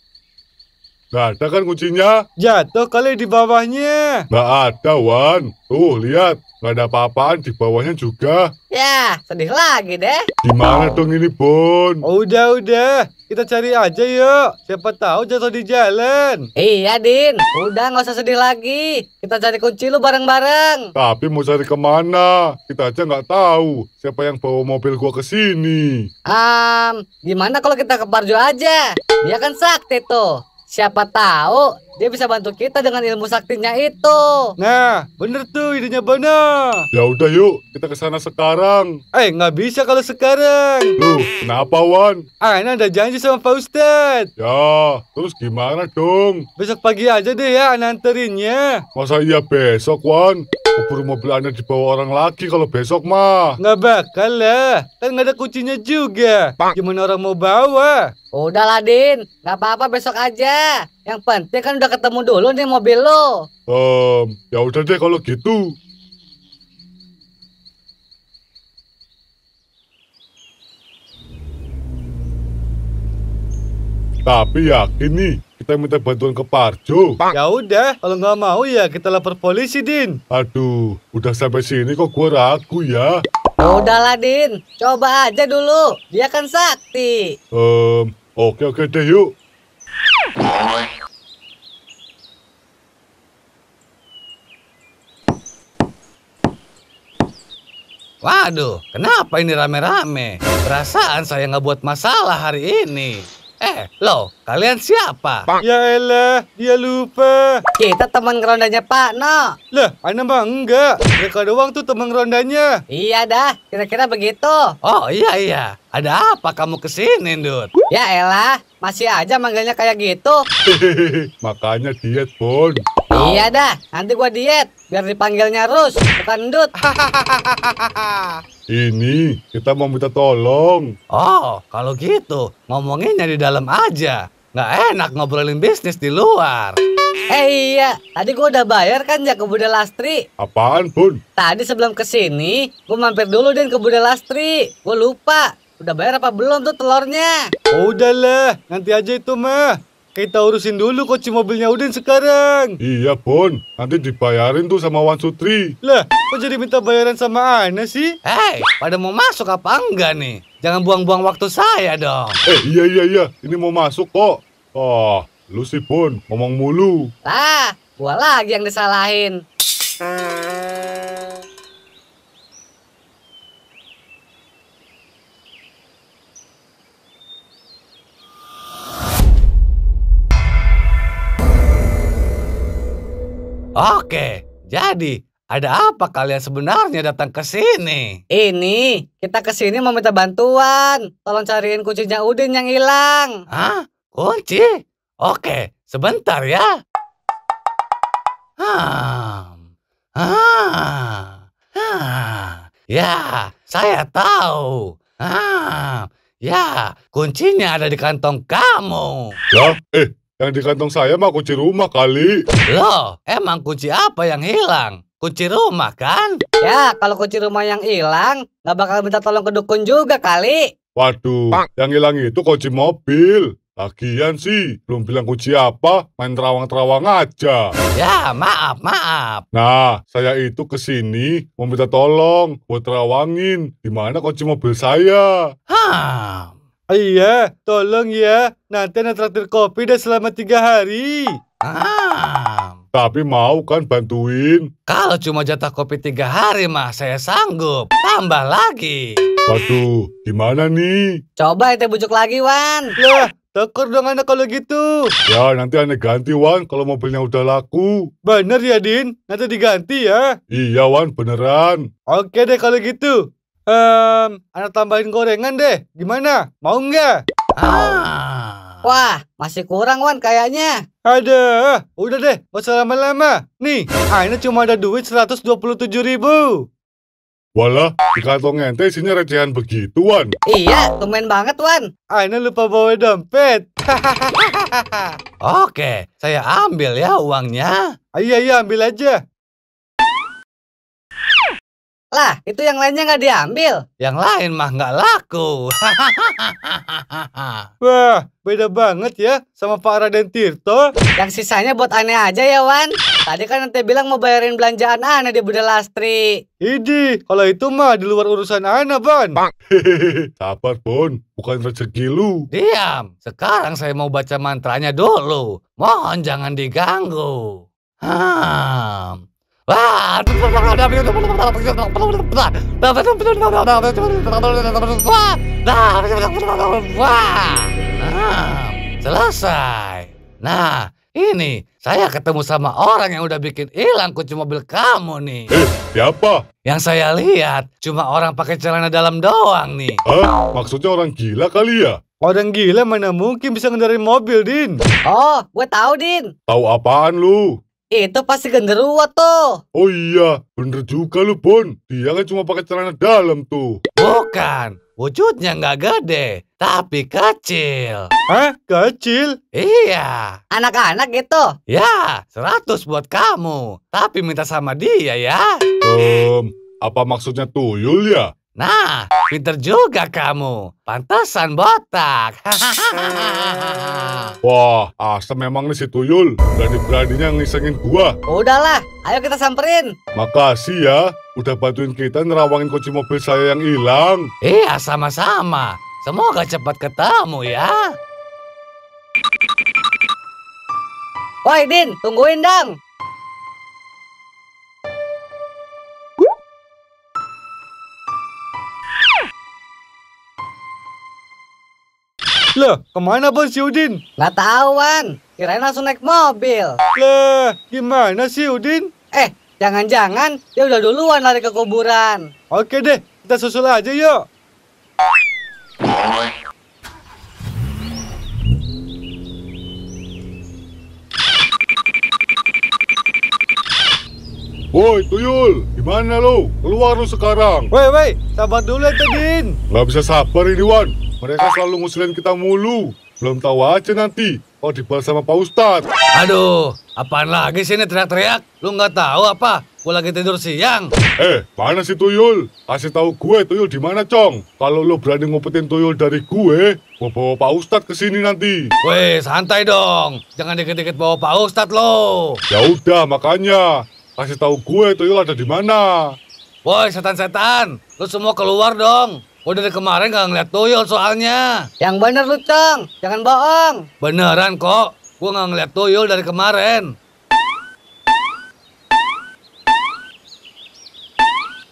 Gak ada kan kuncinya? Jatuh kali di bawahnya. Gak ada, Wan. Tuh, lihat. Gak ada apa-apaan di bawahnya juga. Ya, sedih lagi deh. di mana dong ini, Bun? Udah, udah. Kita cari aja yuk. Siapa tahu jatuh di jalan. Iya, Din. Udah, nggak usah sedih lagi. Kita cari kunci lu bareng-bareng. Tapi mau cari kemana? Kita aja nggak tahu. Siapa yang bawa mobil gua ke sini? Um, gimana kalau kita ke Parjo aja? Dia kan sakti tuh. Siapa tahu dia bisa bantu kita dengan ilmu saktinya itu. Nah, bener tuh idenya bener. Ya udah yuk, kita ke sana sekarang. Eh, nggak bisa kalau sekarang. Loh, kenapa Wan? Ana ah, ada janji sama Pak Ustadz. Ya, terus gimana dong? Besok pagi aja deh ya, Ana anterinnya. Masa iya besok Wan? Kubur mobil Anda dibawa orang lagi kalau besok mah. Nggak bakal lah, kan nggak ada kuncinya juga. Pak, Gimana orang mau bawa? lah, Din, nggak apa-apa besok aja. Yang penting kan udah ketemu dulu nih mobil lo. Um, ya udah deh kalau gitu. Tapi yakin nih, kita minta bantuan ke Parjo. Ya udah, kalau nggak mau ya kita lapor polisi, Din. Aduh, udah sampai sini kok gua ragu ya. ya udahlah, Din. Coba aja dulu. Dia kan sakti. Um, oke okay, oke okay, deh yuk. Waduh, kenapa ini rame-rame? Perasaan saya nggak buat masalah hari ini. Eh, lo kalian siapa? pak? Ya elah, dia lupa. Kita teman rondanya Pak No. Lah, mana mah enggak. Mereka doang tuh teman rondanya. Iya dah, kira-kira begitu. Oh iya iya. Ada apa kamu kesini, Dut? Ya elah, masih aja manggilnya kayak gitu. Makanya diet, Bon. Iya dah, nanti gua diet biar dipanggilnya Rus, bukan Dut. Ini, kita mau minta tolong. Oh, kalau gitu, ngomonginnya di dalam aja. Nggak enak ngobrolin bisnis di luar. Eh iya, tadi gua udah bayar kan ya ke Buda Lastri. Apaan pun? Tadi sebelum kesini, gua mampir dulu deh ke Buda Lastri. Gue lupa, udah bayar apa belum tuh telurnya? Udah lah, nanti aja itu mah. Kita urusin dulu kunci mobilnya Udin sekarang. Iya, Bon. Nanti dibayarin tuh sama Wan Sutri. Lah, kok jadi minta bayaran sama Ana sih? Hei, pada mau masuk apa enggak nih? Jangan buang-buang waktu saya dong. Eh, iya, iya, iya. Ini mau masuk kok. Oh, lu sih, Bon. Ngomong mulu. Ah, gua lagi yang disalahin. Hmm. Oke, jadi ada apa kalian sebenarnya datang ke sini? Ini, kita ke sini mau minta bantuan. Tolong cariin kuncinya Udin yang hilang. Hah? Kunci? Oke, sebentar ya. Hmm. Hmm. Hmm. Ya, saya tahu. Hmm. Ya, kuncinya ada di kantong kamu. Ya, eh, yang di kantong saya mah kunci rumah kali. Loh, emang kunci apa yang hilang? Kunci rumah kan? Ya, kalau kunci rumah yang hilang, nggak bakal minta tolong ke dukun juga kali. Waduh, Bang. yang hilang itu kunci mobil. Lagian sih, belum bilang kunci apa, main terawang-terawang aja. Ya, maaf, maaf. Nah, saya itu ke sini mau minta tolong buat terawangin di mana kunci mobil saya. Hah? Iya, tolong ya. Nanti Ana traktir kopi udah selama tiga hari. Ah. Tapi mau kan bantuin? Kalau cuma jatah kopi tiga hari mah saya sanggup. Tambah lagi. Waduh, gimana nih? Coba ente bujuk lagi, Wan. Lah, Tekor dong anak kalau gitu. Ya, nanti anak ganti, Wan, kalau mobilnya udah laku. Bener ya, Din? Nanti diganti ya? Iya, Wan, beneran. Oke deh kalau gitu. Ehm, anak tambahin gorengan deh. Gimana? Mau nggak? Ah. Wah, masih kurang Wan kayaknya. Ada, udah deh, gak usah lama-lama. Nih, Aina ah, cuma ada duit 127 ribu. Walah, di kantong ente isinya recehan begitu, Wan. Iya, tumben banget, Wan. Aina ah, lupa bawa dompet. Oke, saya ambil ya uangnya. Ah, iya, iya, ambil aja. Lah, itu yang lainnya nggak diambil. Yang lain mah nggak laku. Wah, beda banget ya sama Pak Raden Tirto. Yang sisanya buat aneh aja ya, Wan. Tadi kan nanti bilang mau bayarin belanjaan aneh di Buda Lastri. Idi, kalau itu mah di luar urusan aneh, Ban. Sabar, Bon. Bukan rezeki lu. Diam. Sekarang saya mau baca mantranya dulu. Mohon jangan diganggu. Hmm. Ah, selesai. Nah, ini saya ketemu sama orang yang udah bikin hilang kunci mobil kamu nih. Eh, siapa? Yang saya lihat cuma orang pakai celana dalam doang nih. Hah? Maksudnya orang gila kali ya? Orang gila mana mungkin bisa ngendarin mobil, Din? Oh, gue tahu, Din. Tahu apaan lu? Itu pasti genderuwo tuh. Oh iya, bener juga lu, Bon. Dia kan cuma pakai celana dalam tuh. Bukan, wujudnya nggak gede, tapi kecil. Hah? Kecil? Iya. Anak-anak gitu? Ya, seratus buat kamu. Tapi minta sama dia ya. Um, apa maksudnya tuyul ya? Nah, Pinter juga kamu. pantasan botak. Wah, asem memang nih si tuyul. Berani-beraninya ngisengin gua. Udahlah, ayo kita samperin. Makasih ya, udah bantuin kita nerawangin kunci mobil saya yang hilang. Iya, sama-sama. Semoga cepat ketemu ya. Woi Din, tungguin dong. Loh, kemana Bos Udin? Gak tau, Wan. Kirain langsung naik mobil. Lah, gimana sih Udin? Eh, jangan-jangan dia udah duluan lari ke kuburan. Oke deh, kita susul aja yuk. Woi, tuyul, gimana lu? Keluar lu sekarang. Woi, woi, sabar dulu ya, Din. Gak bisa sabar ini, Wan. Mereka selalu ngusulin kita mulu. Belum tahu aja nanti kalau dibalas sama Pak Ustadz. Aduh, apaan lagi sih ini teriak-teriak? Lu nggak tahu apa? Gue lagi tidur siang. Eh, mana sih Tuyul? Kasih tahu gue Tuyul di mana, Cong? Kalau lu berani ngumpetin Tuyul dari gue, gue bawa Pak Ustadz ke sini nanti. Weh, santai dong. Jangan dikit-dikit bawa Pak Ustadz lo. Ya udah, makanya Kasih tahu gue tuyul ada di mana. Woi, setan-setan, lu semua keluar dong. Gue dari kemarin gak ngeliat tuyul soalnya. Yang bener lu, Cang. Jangan bohong. Beneran kok. Gue gak ngeliat tuyul dari kemarin.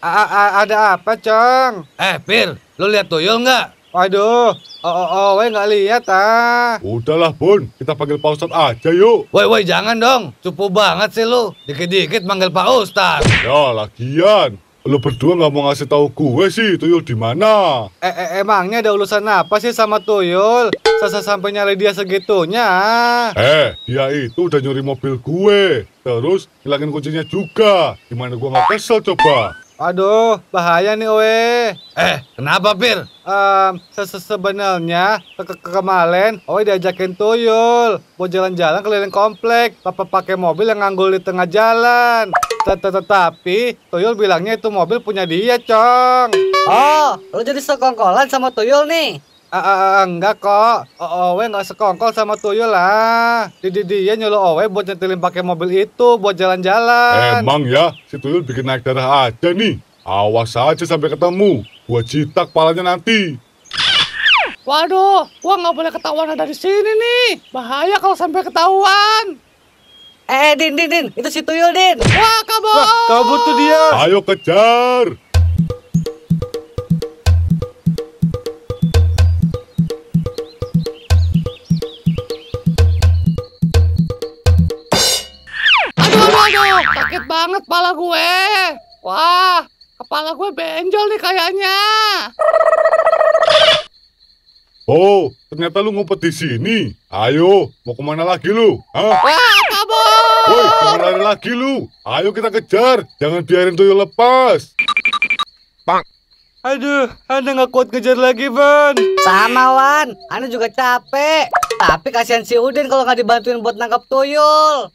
A -a -a ada apa, Cang? Eh, Pir, lu lihat tuyul nggak? Waduh, oh, oh, oh woi nggak lihat ah. Udahlah Bun, kita panggil Pak Ustad aja yuk. Woi, woi jangan dong, cupu banget sih lu. Dikit-dikit manggil Pak Ustad. Ya lagian, lu berdua nggak mau ngasih tahu gue sih Tuyul di mana? Eh, eh, emangnya ada urusan apa sih sama Tuyul? Sasa sampai nyari dia segitunya. Ah. Eh, dia itu udah nyuri mobil gue, terus hilangin kuncinya juga. Gimana gue nggak kesel coba? Aduh bahaya nih Owe. Eh, kenapa Pir? Um, se -se sebenarnya ke -ke kemarin Owe diajakin tuyul buat jalan-jalan keliling komplek. Papa pakai mobil yang nganggul di tengah jalan. Tet Tetapi tuyul bilangnya itu mobil punya dia, Cong. Oh, lo jadi sekongkolan sama tuyul nih. Ah, ah, ah, ah enggak kok. Owe oh, oh, nggak sekongkol sama tuyul lah. Didi dia nyuruh Owe oh, buat nyetelin pakai mobil itu buat jalan-jalan. Emang ya, si tuyul bikin naik darah aja nih. Awas aja sampai ketemu. Gua citak palanya nanti. Waduh, gua nggak boleh ketahuan ada di sini nih. Bahaya kalau sampai ketahuan. Eh, Din, Din, Din. Itu si tuyul, Din. Wah, kabur. Wah, kabur tuh dia. Ayo kejar. sakit banget kepala gue. Wah, kepala gue benjol nih kayaknya. Oh, ternyata lu ngumpet di sini. Ayo, mau kemana lagi lu? Hah? Wah, kabur! Woi, kemana lagi lu? Ayo kita kejar, jangan biarin tuyul lepas. Bang. Aduh, Anda nggak kuat kejar lagi, Van. Sama, Wan. Anda juga capek. Tapi kasihan si Udin kalau nggak dibantuin buat nangkap tuyul.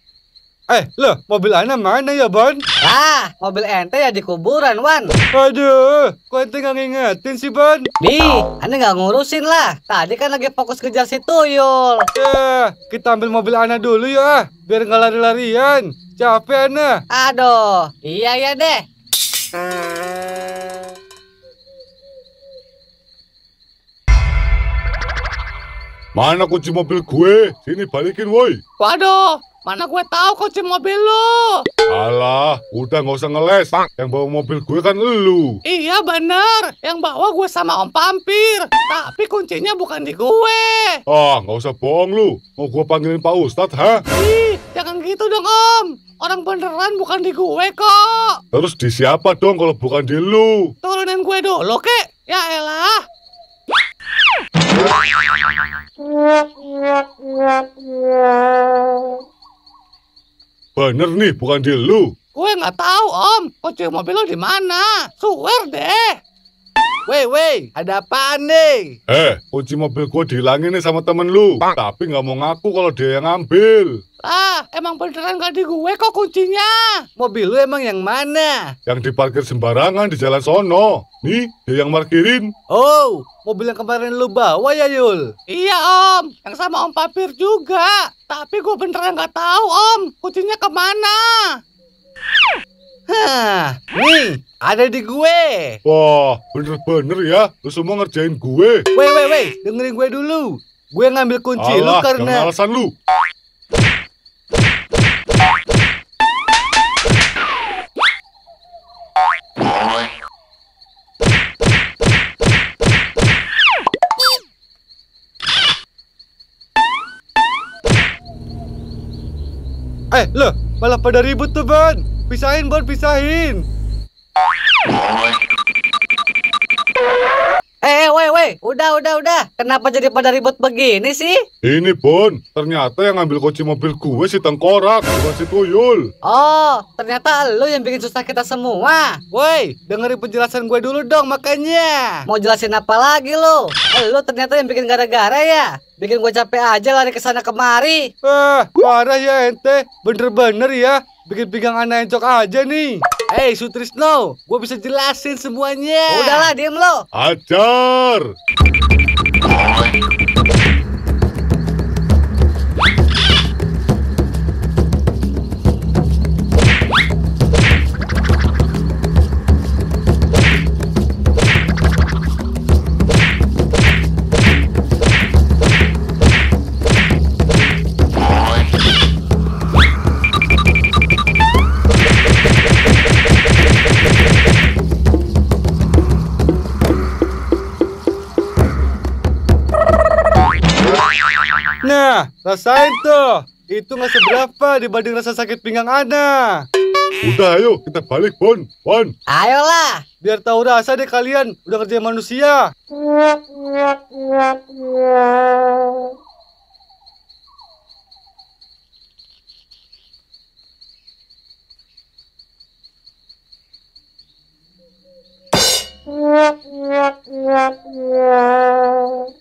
Eh, lo mobil Ana mana ya, Bon? Ah, mobil ente ya di kuburan, Wan. Aduh, kok ente nggak ngingetin sih, Bon? Di, Ana gak ngurusin lah. Tadi kan lagi fokus kejar si Tuyul. Ya, kita ambil mobil Ana dulu ya, ah. biar nggak lari-larian. Capek, Ana. Aduh, iya ya deh. Mana kunci mobil gue? Sini balikin, woi. Waduh, Mana gue tahu kunci mobil lu. Alah, udah nggak usah ngeles. Yang bawa mobil gue kan lu. Iya bener, yang bawa gue sama Om Pampir. Tapi kuncinya bukan di gue. Ah, nggak usah bohong lu. Mau gue panggilin Pak Ustadz, ha? Ih, jangan ya gitu dong Om. Orang beneran bukan di gue kok. Terus di siapa dong kalau bukan di lu? Turunin gue dulu kek. Ya elah. Bener nih, bukan di lu. Gue nggak tahu, Om. Kunci mobil lu di mana? Suwer deh. Wei, wei, ada apa nih? Eh, kunci mobil gua dihilangin nih sama temen lu. Bang. Tapi nggak mau ngaku kalau dia yang ngambil. Ah, emang beneran gak di gue kok kuncinya? Mobil lu emang yang mana? Yang diparkir sembarangan di jalan sono. Nih, dia yang markirin. Oh, mobil yang kemarin lu bawa ya, Yul? Iya, Om. Yang sama Om Papir juga. Tapi gue beneran gak tahu, Om. Kuncinya kemana? Hah, nih, ada di gue. Wah, bener-bener ya, lu semua ngerjain gue. Weh, weh, weh, dengerin gue dulu. Gue ngambil kunci Alah, lu karena... alasan lu. Eh, lo malah pada ribut tuh, Bon. Pisahin, Bon, pisahin. Eh, eh, weh, weh, udah, udah, udah. Kenapa jadi pada ribut begini sih? Ini, Bon. Ternyata yang ngambil kunci mobil gue si Tengkorak, bukan si Tuyul. Oh, ternyata lo yang bikin susah kita semua. Woi, dengerin penjelasan gue dulu dong, makanya. Mau jelasin apa lagi lo? Eh, lo ternyata yang bikin gara-gara ya? Bikin gue capek aja lari ke sana kemari. Eh, parah ya ente. Bener-bener ya. Bikin pinggang anak encok aja nih. Hei Sutrisno, gue bisa jelasin semuanya. Udahlah, diem lo. Ajar. Nah, rasain tuh. Itu nggak seberapa dibanding rasa sakit pinggang Ana. Udah ayo, kita balik, Bon. Bon. Ayolah. Biar tahu rasa deh kalian, udah kerja manusia. Yeah, yeah, yeah, yeah.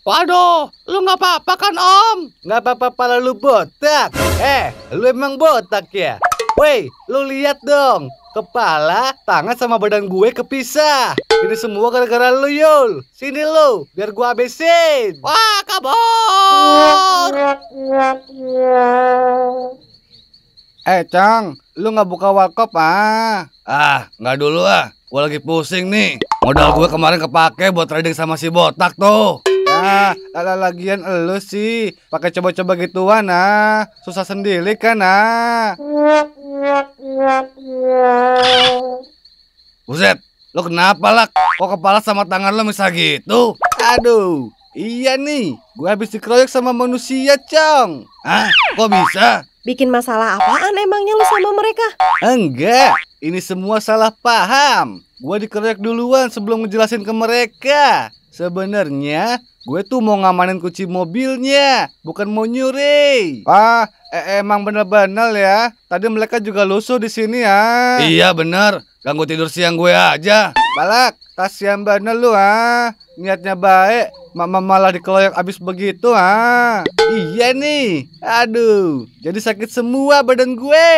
Waduh, lu nggak apa-apa kan om? Nggak apa-apa pala lu botak. Eh, lu emang botak ya? Woi, lu lihat dong. Kepala, tangan sama badan gue kepisah. Ini semua gara-gara lu, Yul. Sini lu, biar gue abisin. Wah, kabur. Eh, Cang, lu nggak buka warkop ah? Ah, nggak dulu ah. Gue lagi pusing nih. Modal gue kemarin kepake buat trading sama si botak tuh ah lagian elu sih pakai coba-coba gituan ah susah sendiri kan ah Buset, lo kenapa lah? Kok kepala sama tangan lo bisa gitu? Aduh, iya nih, gue habis dikeroyok sama manusia, Cong. ah Kok bisa? Bikin masalah apaan emangnya lo sama mereka? Enggak, ini semua salah paham. Gue dikeroyok duluan sebelum ngejelasin ke mereka. Sebenarnya Gue tuh mau ngamanin kunci mobilnya, bukan mau nyuri. Wah, eh, emang bener-bener ya. Tadi mereka juga lusuh di sini ya. Iya bener, ganggu tidur siang gue aja. Balak, tas kasihan bener lu ah. Niatnya baik, mama malah dikeloyok abis begitu ah. Iya nih, aduh. Jadi sakit semua badan gue.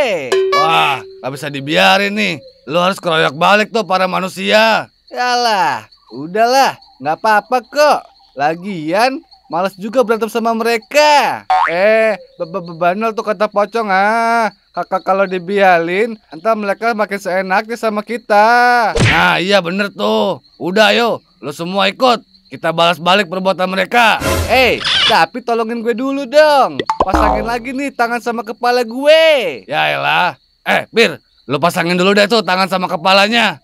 Wah, gak bisa dibiarin nih. Lu harus keroyok balik tuh para manusia. Yalah, udahlah, nggak apa-apa kok. Lagian malas juga berantem sama mereka. Eh, be -be tuh kata pocong ah. Kakak kalau dibialin, entah mereka makin seenaknya sama kita. Nah, iya bener tuh. Udah yo lo semua ikut. Kita balas balik perbuatan mereka. Eh, hey, tapi tolongin gue dulu dong. Pasangin lagi nih tangan sama kepala gue. Yaelah. Eh, Bir, lo pasangin dulu deh tuh tangan sama kepalanya.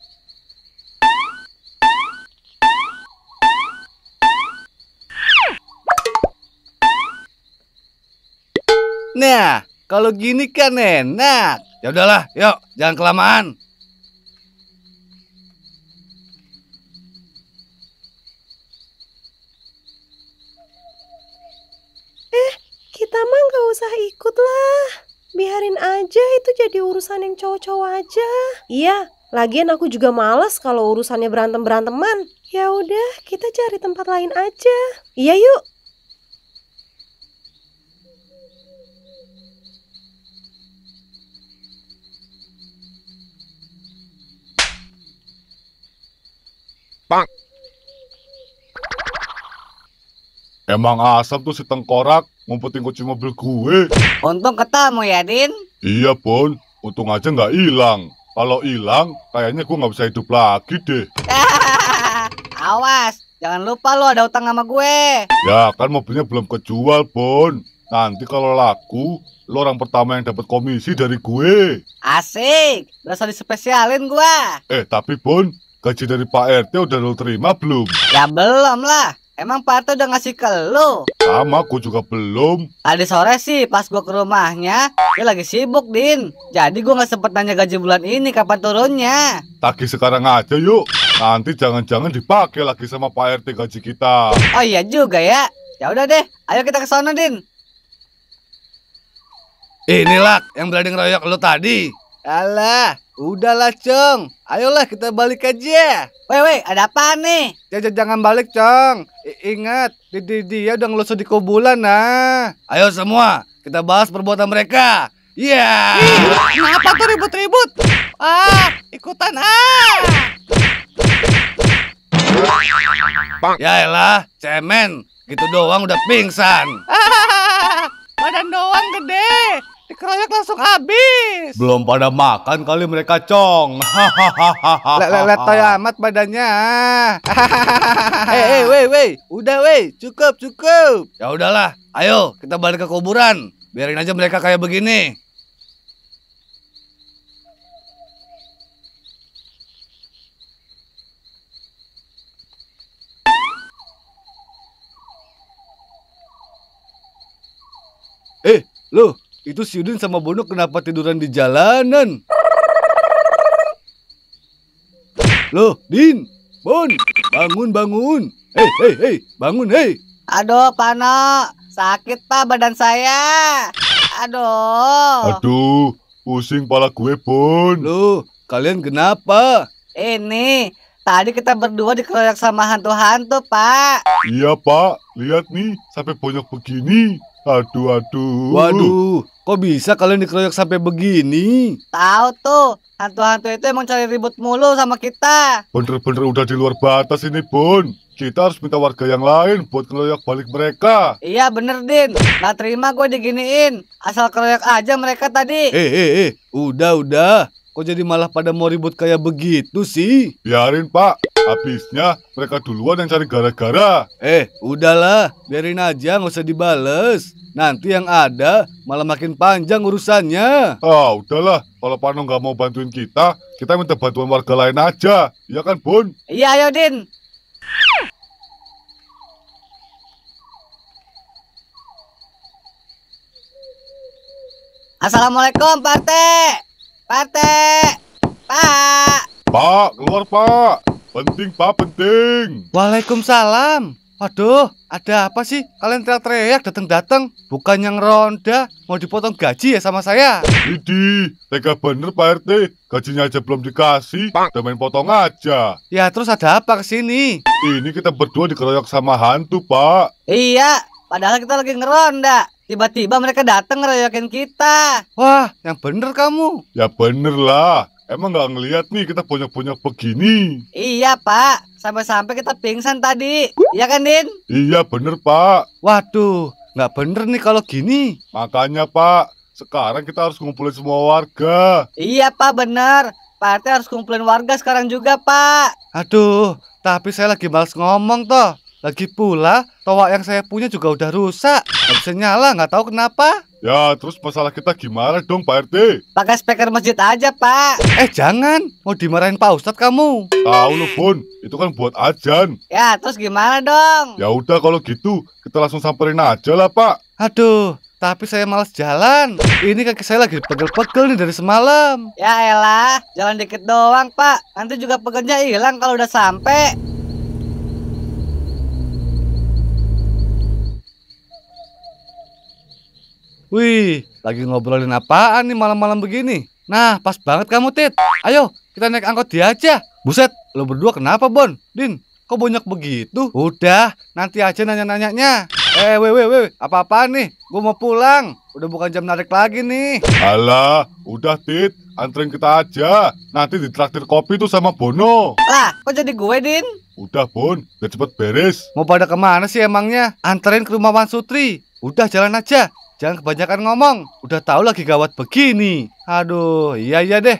Nah, kalau gini kan enak. Ya udahlah, yuk, jangan kelamaan. Eh, kita mah nggak usah ikut lah. Biarin aja itu jadi urusan yang cowok-cowok aja. Iya, lagian aku juga males kalau urusannya berantem-beranteman. Ya udah, kita cari tempat lain aja. Iya yuk. Pak. Emang asap tuh si tengkorak ngumpetin kunci mobil gue. Untung ketemu ya, Din. Iya, Bon. Untung aja nggak hilang. Kalau hilang, kayaknya gue nggak bisa hidup lagi deh. Awas, jangan lupa lo ada utang sama gue. Ya, kan mobilnya belum kejual, Bon. Nanti kalau laku, lo orang pertama yang dapat komisi dari gue. Asik, berasa dispesialin gue. Eh, tapi Bon, Gaji dari Pak RT udah lo terima belum? Ya belum lah. Emang Pak RT udah ngasih ke lo? Sama, aku juga belum. Tadi sore sih, pas gua ke rumahnya, dia lagi sibuk, Din. Jadi gua gak sempet nanya gaji bulan ini kapan turunnya. Tagi sekarang aja yuk. Nanti jangan-jangan dipakai lagi sama Pak RT gaji kita. Oh iya juga ya. Ya udah deh, ayo kita ke sana, Din. Inilah yang berani ngeroyok lo tadi. Alah, udahlah, Cong. Ayolah kita balik aja. Weh, weh, ada apa nih? Jangan, jangan balik, Cong. I ingat, Didi dia udah ngelusuh di kubulan, nah. Ayo semua, kita bahas perbuatan mereka. Iya. Yeah. kenapa tuh ribut-ribut? Ah, ikutan ah. Ya elah, cemen. Gitu doang udah pingsan. badan doang gede dikeroyok langsung habis. Belum pada makan kali mereka cong. toy amat badannya. eh, eh, weh, udah wey. cukup, cukup. Ya udahlah, ayo kita balik ke kuburan. Biarin aja mereka kayak begini. Eh, lu itu si Udin sama Bono kenapa tiduran di jalanan? Loh, Din, Bon, bangun, bangun. Hei, hei, hei, bangun, hei. Aduh, Pano, sakit pak badan saya. Aduh. Aduh, pusing pala gue, Bon. Loh, kalian kenapa? Ini Tadi kita berdua dikeroyok sama hantu-hantu, Pak. Iya, Pak. Lihat nih, sampai banyak begini. Aduh, aduh. Waduh, kok bisa kalian dikeroyok sampai begini? Tahu tuh, hantu-hantu itu emang cari ribut mulu sama kita. Bener-bener udah di luar batas ini, Bun. Kita harus minta warga yang lain buat keroyok balik mereka. Iya bener, Din. Gak terima gue diginiin. Asal keroyok aja mereka tadi. Eh, eh, eh. Udah, udah. Kok jadi malah pada mau ribut kayak begitu sih? Biarin pak, habisnya mereka duluan yang cari gara-gara. Eh, udahlah, biarin aja nggak usah dibales. Nanti yang ada malah makin panjang urusannya. Ah, udahlah, kalau Pano nggak mau bantuin kita, kita minta bantuan warga lain aja. Iya kan, Bun? Iya, ayo, Din. Assalamualaikum, Pak Pate! Pak! Pak, keluar pak! Penting pak, penting! Waalaikumsalam! Waduh, ada apa sih? Kalian teriak-teriak datang-datang. Bukan yang ronda, mau dipotong gaji ya sama saya. Idi, tega bener Pak RT. Gajinya aja belum dikasih, udah main potong aja. Ya terus ada apa kesini? Ini kita berdua dikeroyok sama hantu, Pak. Iya, padahal kita lagi ngeronda. Tiba-tiba mereka datang ngerayakin kita. Wah, yang bener kamu. Ya bener lah. Emang nggak ngeliat nih kita banyak-banyak begini. Iya, Pak. Sampai-sampai kita pingsan tadi. Iya kan, Din? Iya, bener, Pak. Waduh, nggak bener nih kalau gini. Makanya, Pak. Sekarang kita harus ngumpulin semua warga. Iya, Pak, bener. Pak RT harus kumpulin warga sekarang juga, Pak. Aduh, tapi saya lagi males ngomong, toh. Lagi pula, toa yang saya punya juga udah rusak. Gak bisa nyala, nggak tahu kenapa. Ya, terus masalah kita gimana dong, Pak RT? Pakai speaker masjid aja, Pak. Eh, jangan. Mau dimarahin Pak Ustadz kamu. Tahu lu, Bun. Itu kan buat ajan. Ya, terus gimana dong? Ya udah kalau gitu, kita langsung samperin aja lah, Pak. Aduh, tapi saya males jalan. Ini kaki saya lagi pegel-pegel nih dari semalam. Ya elah, jalan dikit doang, Pak. Nanti juga pegelnya hilang kalau udah sampai. Wih, lagi ngobrolin apaan nih malam-malam begini? Nah, pas banget kamu, Tit. Ayo, kita naik angkot dia aja. Buset, lo berdua kenapa, Bon? Din, kok banyak begitu? Udah, nanti aja nanya-nanyanya. Eh, weh, weh, weh, apa-apaan nih? Gue mau pulang. Udah bukan jam narik lagi nih. Alah, udah, Tit. Anterin kita aja. Nanti ditraktir kopi tuh sama Bono. Lah, kok jadi gue, Din? Udah, Bon. udah cepet beres. Mau pada kemana sih emangnya? Anterin ke rumah Wan Sutri. Udah, jalan aja. Jangan kebanyakan ngomong. Udah tahu lagi gawat begini. Aduh, iya iya deh.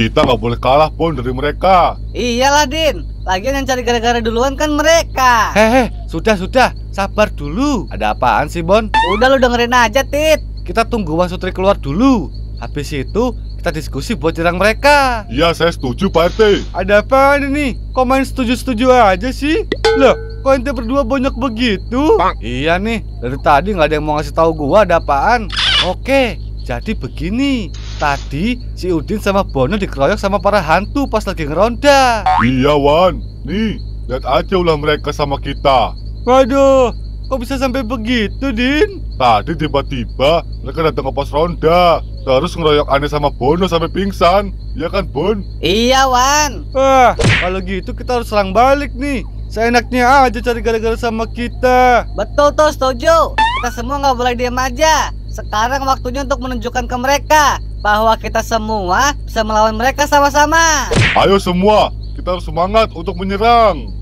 Kita nggak boleh kalah, pun dari mereka. Iyalah, Din. Lagian yang cari gara-gara duluan kan mereka. Hehe, sudah, sudah. Sabar dulu. Ada apaan sih, Bon? Udah lu dengerin aja, Tit. Kita tunggu wan Sutri keluar dulu. Habis itu kita diskusi buat jerang mereka. Iya, saya setuju, Pak RT. Ada apa ini? Kok main setuju-setuju aja sih? Loh, kok ente berdua banyak begitu? Bang. Iya nih, dari tadi nggak ada yang mau ngasih tahu gua ada apaan. Oke, jadi begini. Tadi si Udin sama Bono dikeroyok sama para hantu pas lagi ngeronda. Iya, Wan. Nih, lihat aja ulah mereka sama kita. Waduh, kok bisa sampai begitu, Din? Tadi tiba-tiba mereka datang ke pos ronda, terus ngeroyok aneh sama Bono sampai pingsan. Iya kan, Bon? Iya, Wan. Wah, kalau gitu kita harus serang balik nih. Seenaknya aja cari gara-gara sama kita. Betul tuh, setuju. Kita semua nggak boleh diam aja sekarang waktunya untuk menunjukkan ke mereka bahwa kita semua bisa melawan mereka sama-sama. Ayo semua, kita harus semangat untuk menyerang.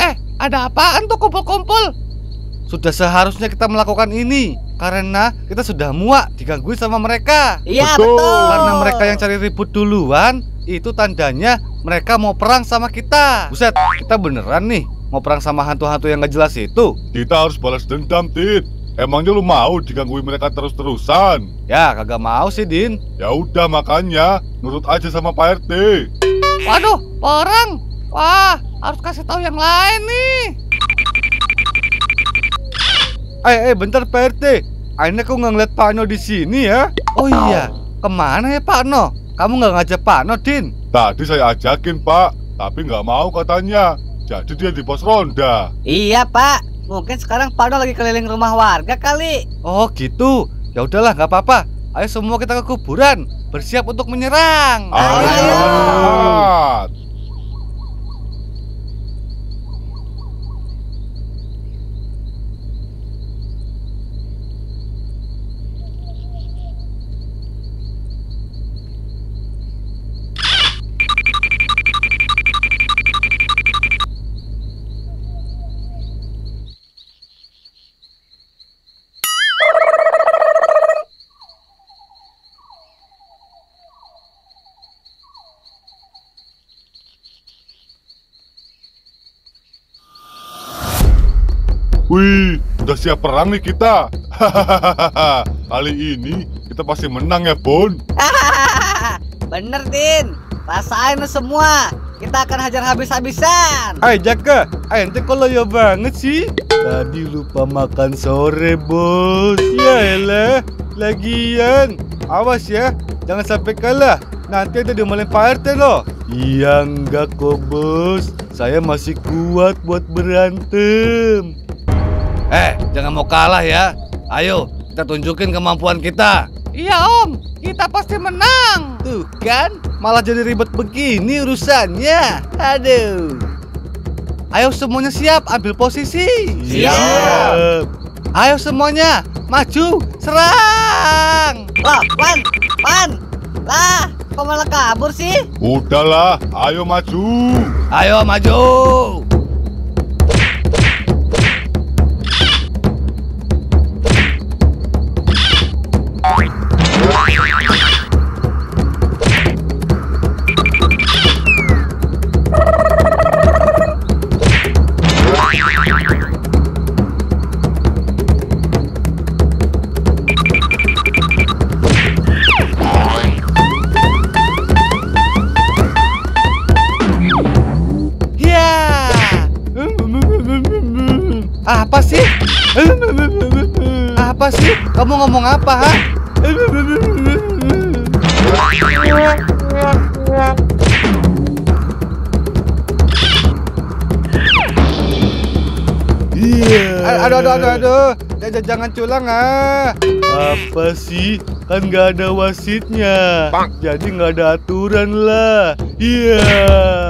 Eh, ada apaan tuh kumpul-kumpul? Sudah seharusnya kita melakukan ini karena kita sudah muak diganggu sama mereka. Iya betul. betul. Karena mereka yang cari ribut duluan, itu tandanya mereka mau perang sama kita. Buset, kita beneran nih mau perang sama hantu-hantu yang gak jelas itu. Kita harus balas dendam, Tit. Emangnya lu mau digangguin mereka terus-terusan? Ya, kagak mau sih, Din. Ya udah makanya, nurut aja sama Pak RT. Waduh, orang. Wah, harus kasih tahu yang lain nih. Eh, eh, bentar Pak RT. Akhirnya kok nggak ngeliat Pak No di sini ya? Oh iya, kemana ya Pak No? Kamu nggak ngajak Pak No, Din? Tadi saya ajakin Pak, tapi nggak mau katanya. Jadi dia di pos ronda. Iya Pak, Mungkin sekarang Pardo lagi keliling rumah warga kali. Oh gitu. Ya udahlah nggak apa-apa. Ayo semua kita ke kuburan, bersiap untuk menyerang. Ayo. Ayo. udah siap perang nih kita. Hahaha, kali ini kita pasti menang ya, Bun. Bener, Din. Rasain semua. Kita akan hajar habis-habisan. Hai, Jaka. Hai, ente kok loyo banget sih? Tadi lupa makan sore, Bos. Ya elah. Lagian, awas ya. Jangan sampai kalah. Nanti ada di Pak RT loh. Iya enggak kok, Bos. Saya masih kuat buat berantem. Eh, jangan mau kalah ya. Ayo, kita tunjukin kemampuan kita. Iya om, kita pasti menang. Tuh kan, malah jadi ribet begini urusannya. Aduh. Ayo semuanya siap ambil posisi. Siap. Ayo semuanya, maju, serang. Lah, Pan, Pan, lah, kok malah kabur sih? Udahlah, ayo maju. Ayo maju. Apa sih? Apa sih? Kamu ngomong apa, ha? Yeah. Aduh, aduh, aduh, aduh. Jangan, jangan culang ha. Apa sih? Kan nggak ada wasitnya. Jadi nggak ada aturan lah. Iya. Yeah.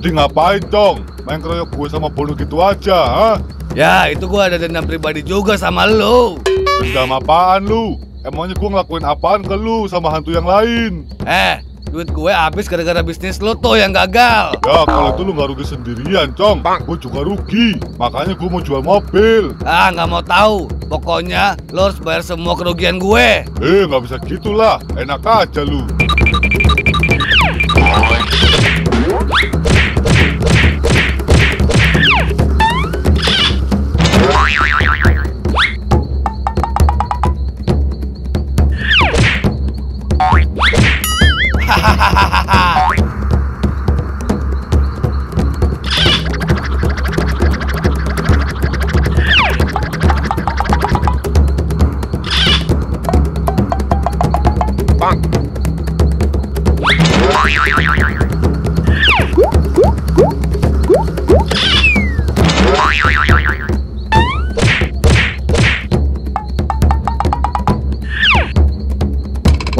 Tadi ngapain dong? Main keroyok gue sama bolu gitu aja, ha? Ya, itu gue ada dendam pribadi juga sama lo. Dendam apaan lu? Emangnya gue ngelakuin apaan ke lu sama hantu yang lain? Eh, duit gue habis gara-gara bisnis lo tuh yang gagal. Ya, kalau itu lu nggak rugi sendirian, Cong. Gue juga rugi. Makanya gue mau jual mobil. Ah, nggak mau tahu. Pokoknya lo harus bayar semua kerugian gue. Eh, nggak bisa gitulah. Enak aja lu.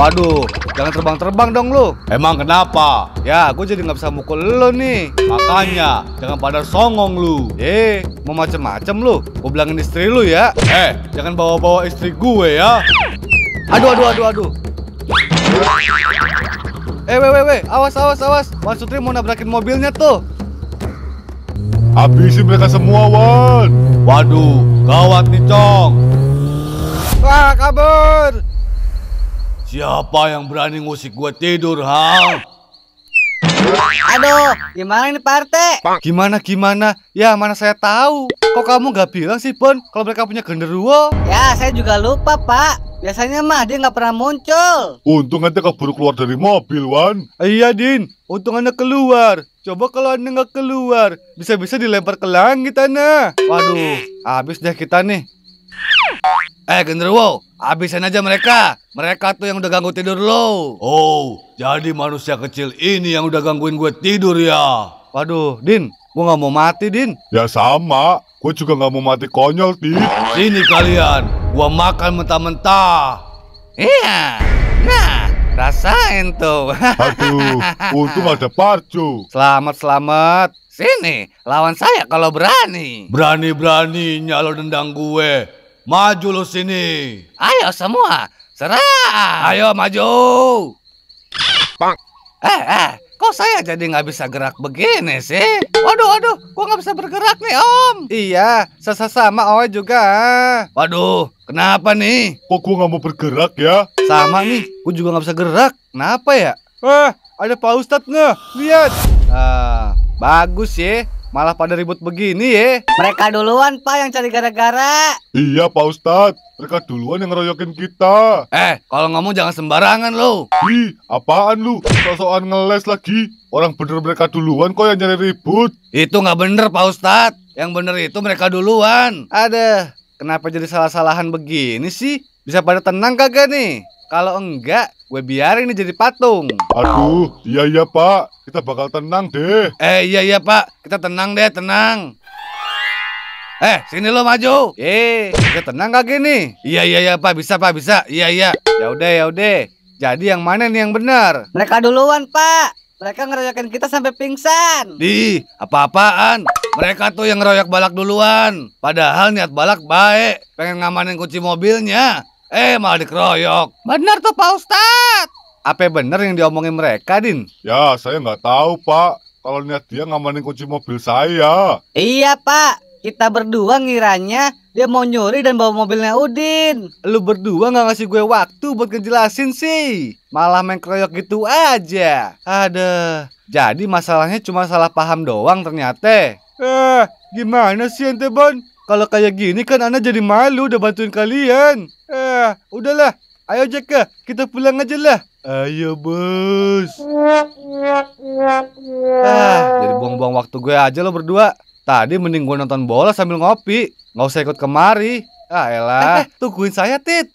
Waduh, jangan terbang-terbang dong lu. Emang kenapa? Ya, gue jadi nggak bisa mukul lu nih. Makanya, jangan pada songong lu. Eh, mau macem-macem lu. Gue bilangin istri lu ya. Eh, jangan bawa-bawa istri gue ya. Aduh, aduh, aduh, aduh. Eh, weh, weh, weh. Awas, awas, awas. Wan Sutri mau nabrakin mobilnya tuh. Habisin mereka semua, Wan. Waduh, gawat nih, Cong. Wah, kabur. Siapa yang berani ngusik gue tidur, ha? Aduh, gimana ini parte? Gimana gimana? Ya mana saya tahu. Kok kamu gak bilang sih Bon kalau mereka punya genderuwo? Ya saya juga lupa Pak. Biasanya mah dia nggak pernah muncul. Untung aja kabur keluar dari mobil Wan. Iya Din, untung anda keluar. Coba kalau anda nggak keluar, bisa-bisa dilempar ke langit Ana. Waduh, habis deh kita nih. Eh genderuwo, habisin aja mereka. Mereka tuh yang udah ganggu tidur lo. Oh, jadi manusia kecil ini yang udah gangguin gue tidur ya. Waduh, Din, gue gak mau mati, Din. Ya sama, gue juga gak mau mati konyol, Din. Sini kalian, gue makan mentah-mentah. Iya, nah rasain tuh. Aduh, untung ada parcu. Selamat, selamat. Sini, lawan saya kalau berani. Berani-beraninya lo dendang gue. Maju lo sini. Ayo semua, serah. Ayo maju. Bang. Eh, eh, kok saya jadi nggak bisa gerak begini sih? Waduh, waduh, gua nggak bisa bergerak nih om. Iya, sesama om juga. Waduh, kenapa nih? Kok gua nggak mau bergerak ya? Sama nih, gua juga nggak bisa gerak. Kenapa ya? Eh, ada Pak Ustadz nggak? lihat. Ah, bagus ya. Malah pada ribut begini ya. Mereka duluan, Pak, yang cari gara-gara. Iya, Pak Ustadz. Mereka duluan yang ngeroyokin kita. Eh, kalau ngomong jangan sembarangan lo. Ih, apaan lu? Soal-soal ngeles lagi. Orang bener mereka duluan kok yang nyari ribut. Itu nggak bener, Pak Ustadz. Yang bener itu mereka duluan. Ada, kenapa jadi salah-salahan begini sih? Bisa pada tenang kagak nih? Kalau enggak, gue biarin ini jadi patung. Aduh, iya iya pak, kita bakal tenang deh. Eh iya iya pak, kita tenang deh, tenang. Eh, sini lo maju. Eh, kita tenang kagak gini? Iya iya iya pak, bisa pak bisa. Iya iya. Ya udah ya udah. Jadi yang mana nih yang benar? Mereka duluan pak. Mereka ngeroyokin kita sampai pingsan. Di, apa-apaan? Mereka tuh yang ngeroyok balak duluan. Padahal niat balak baik, pengen ngamanin kunci mobilnya. Eh malah dikeroyok. benar tuh Pak Ustadz. Apa benar yang diomongin mereka, Din? Ya, saya nggak tahu, Pak. Kalau lihat dia ngamanin kunci mobil saya. Iya, Pak. Kita berdua ngiranya dia mau nyuri dan bawa mobilnya Udin. Lu berdua nggak ngasih gue waktu buat ngejelasin sih. Malah main keroyok gitu aja. Ada. Jadi masalahnya cuma salah paham doang ternyata. Eh, gimana sih ente, Bon? Kalau kayak gini kan Ana jadi malu udah bantuin kalian. Eh, udahlah. Ayo Jaka, eh, kita pulang aja lah. Ayo bos. Ah, jadi buang-buang waktu gue aja lo berdua. Tadi mending gue nonton bola sambil ngopi. Nggak usah ikut kemari. Ah elah, eh, eh, tungguin saya Tit.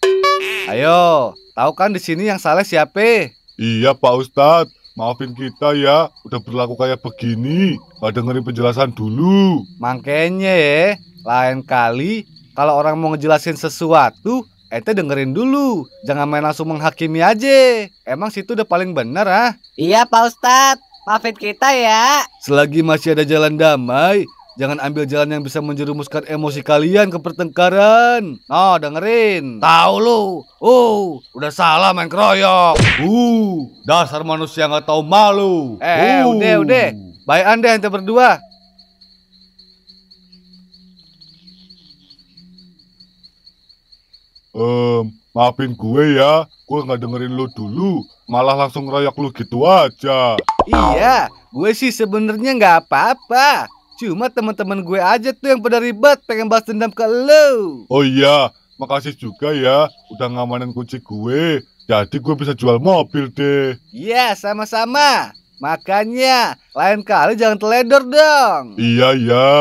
Ayo, tahu kan di sini yang salah siapa? Iya Pak Ustadz, Maafin kita ya, udah berlaku kayak begini. Gak dengerin penjelasan dulu. Makanya ya, lain kali kalau orang mau ngejelasin sesuatu, ente dengerin dulu. Jangan main langsung menghakimi aja. Emang situ udah paling bener ah? Iya Pak Ustadz, maafin kita ya. Selagi masih ada jalan damai, Jangan ambil jalan yang bisa menjerumuskan emosi kalian ke pertengkaran. Nah, dengerin. Tahu lu. Uh, udah salah main keroyok. Uh, dasar manusia nggak tahu malu. Eh, uh. udah, udah. Baik anda yang berdua. Um, maafin gue ya, gue nggak dengerin lu dulu, malah langsung royok lu gitu aja. Iya, gue sih sebenarnya nggak apa-apa. Cuma teman-teman gue aja tuh yang pada ribet pengen balas dendam ke lo. Oh iya, makasih juga ya udah ngamanin kunci gue. Jadi gue bisa jual mobil deh. Iya, yeah, sama-sama. Makanya lain kali jangan teledor dong. Iya, iya.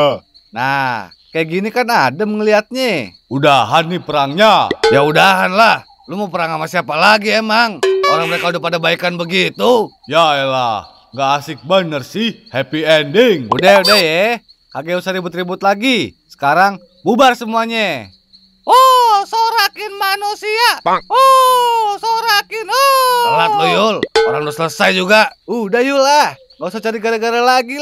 Nah, kayak gini kan adem ngelihatnya. Udahan nih perangnya. Ya udahan lah. Lu mau perang sama siapa lagi emang? Orang mereka udah pada baikan begitu. Ya elah, Gak asik bener sih, happy ending. Udah, udah ya. Kagak usah ribut-ribut lagi. Sekarang bubar semuanya. Oh, sorakin manusia. Bang. Oh, sorakin. Oh. Telat lo, Yul. Orang udah selesai juga. Udah, Yul lah. Nggak usah cari gara-gara lagi,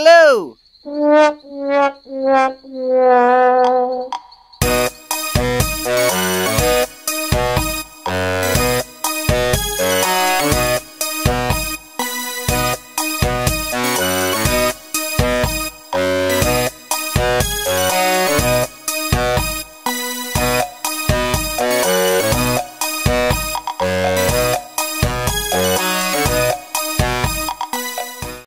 lo.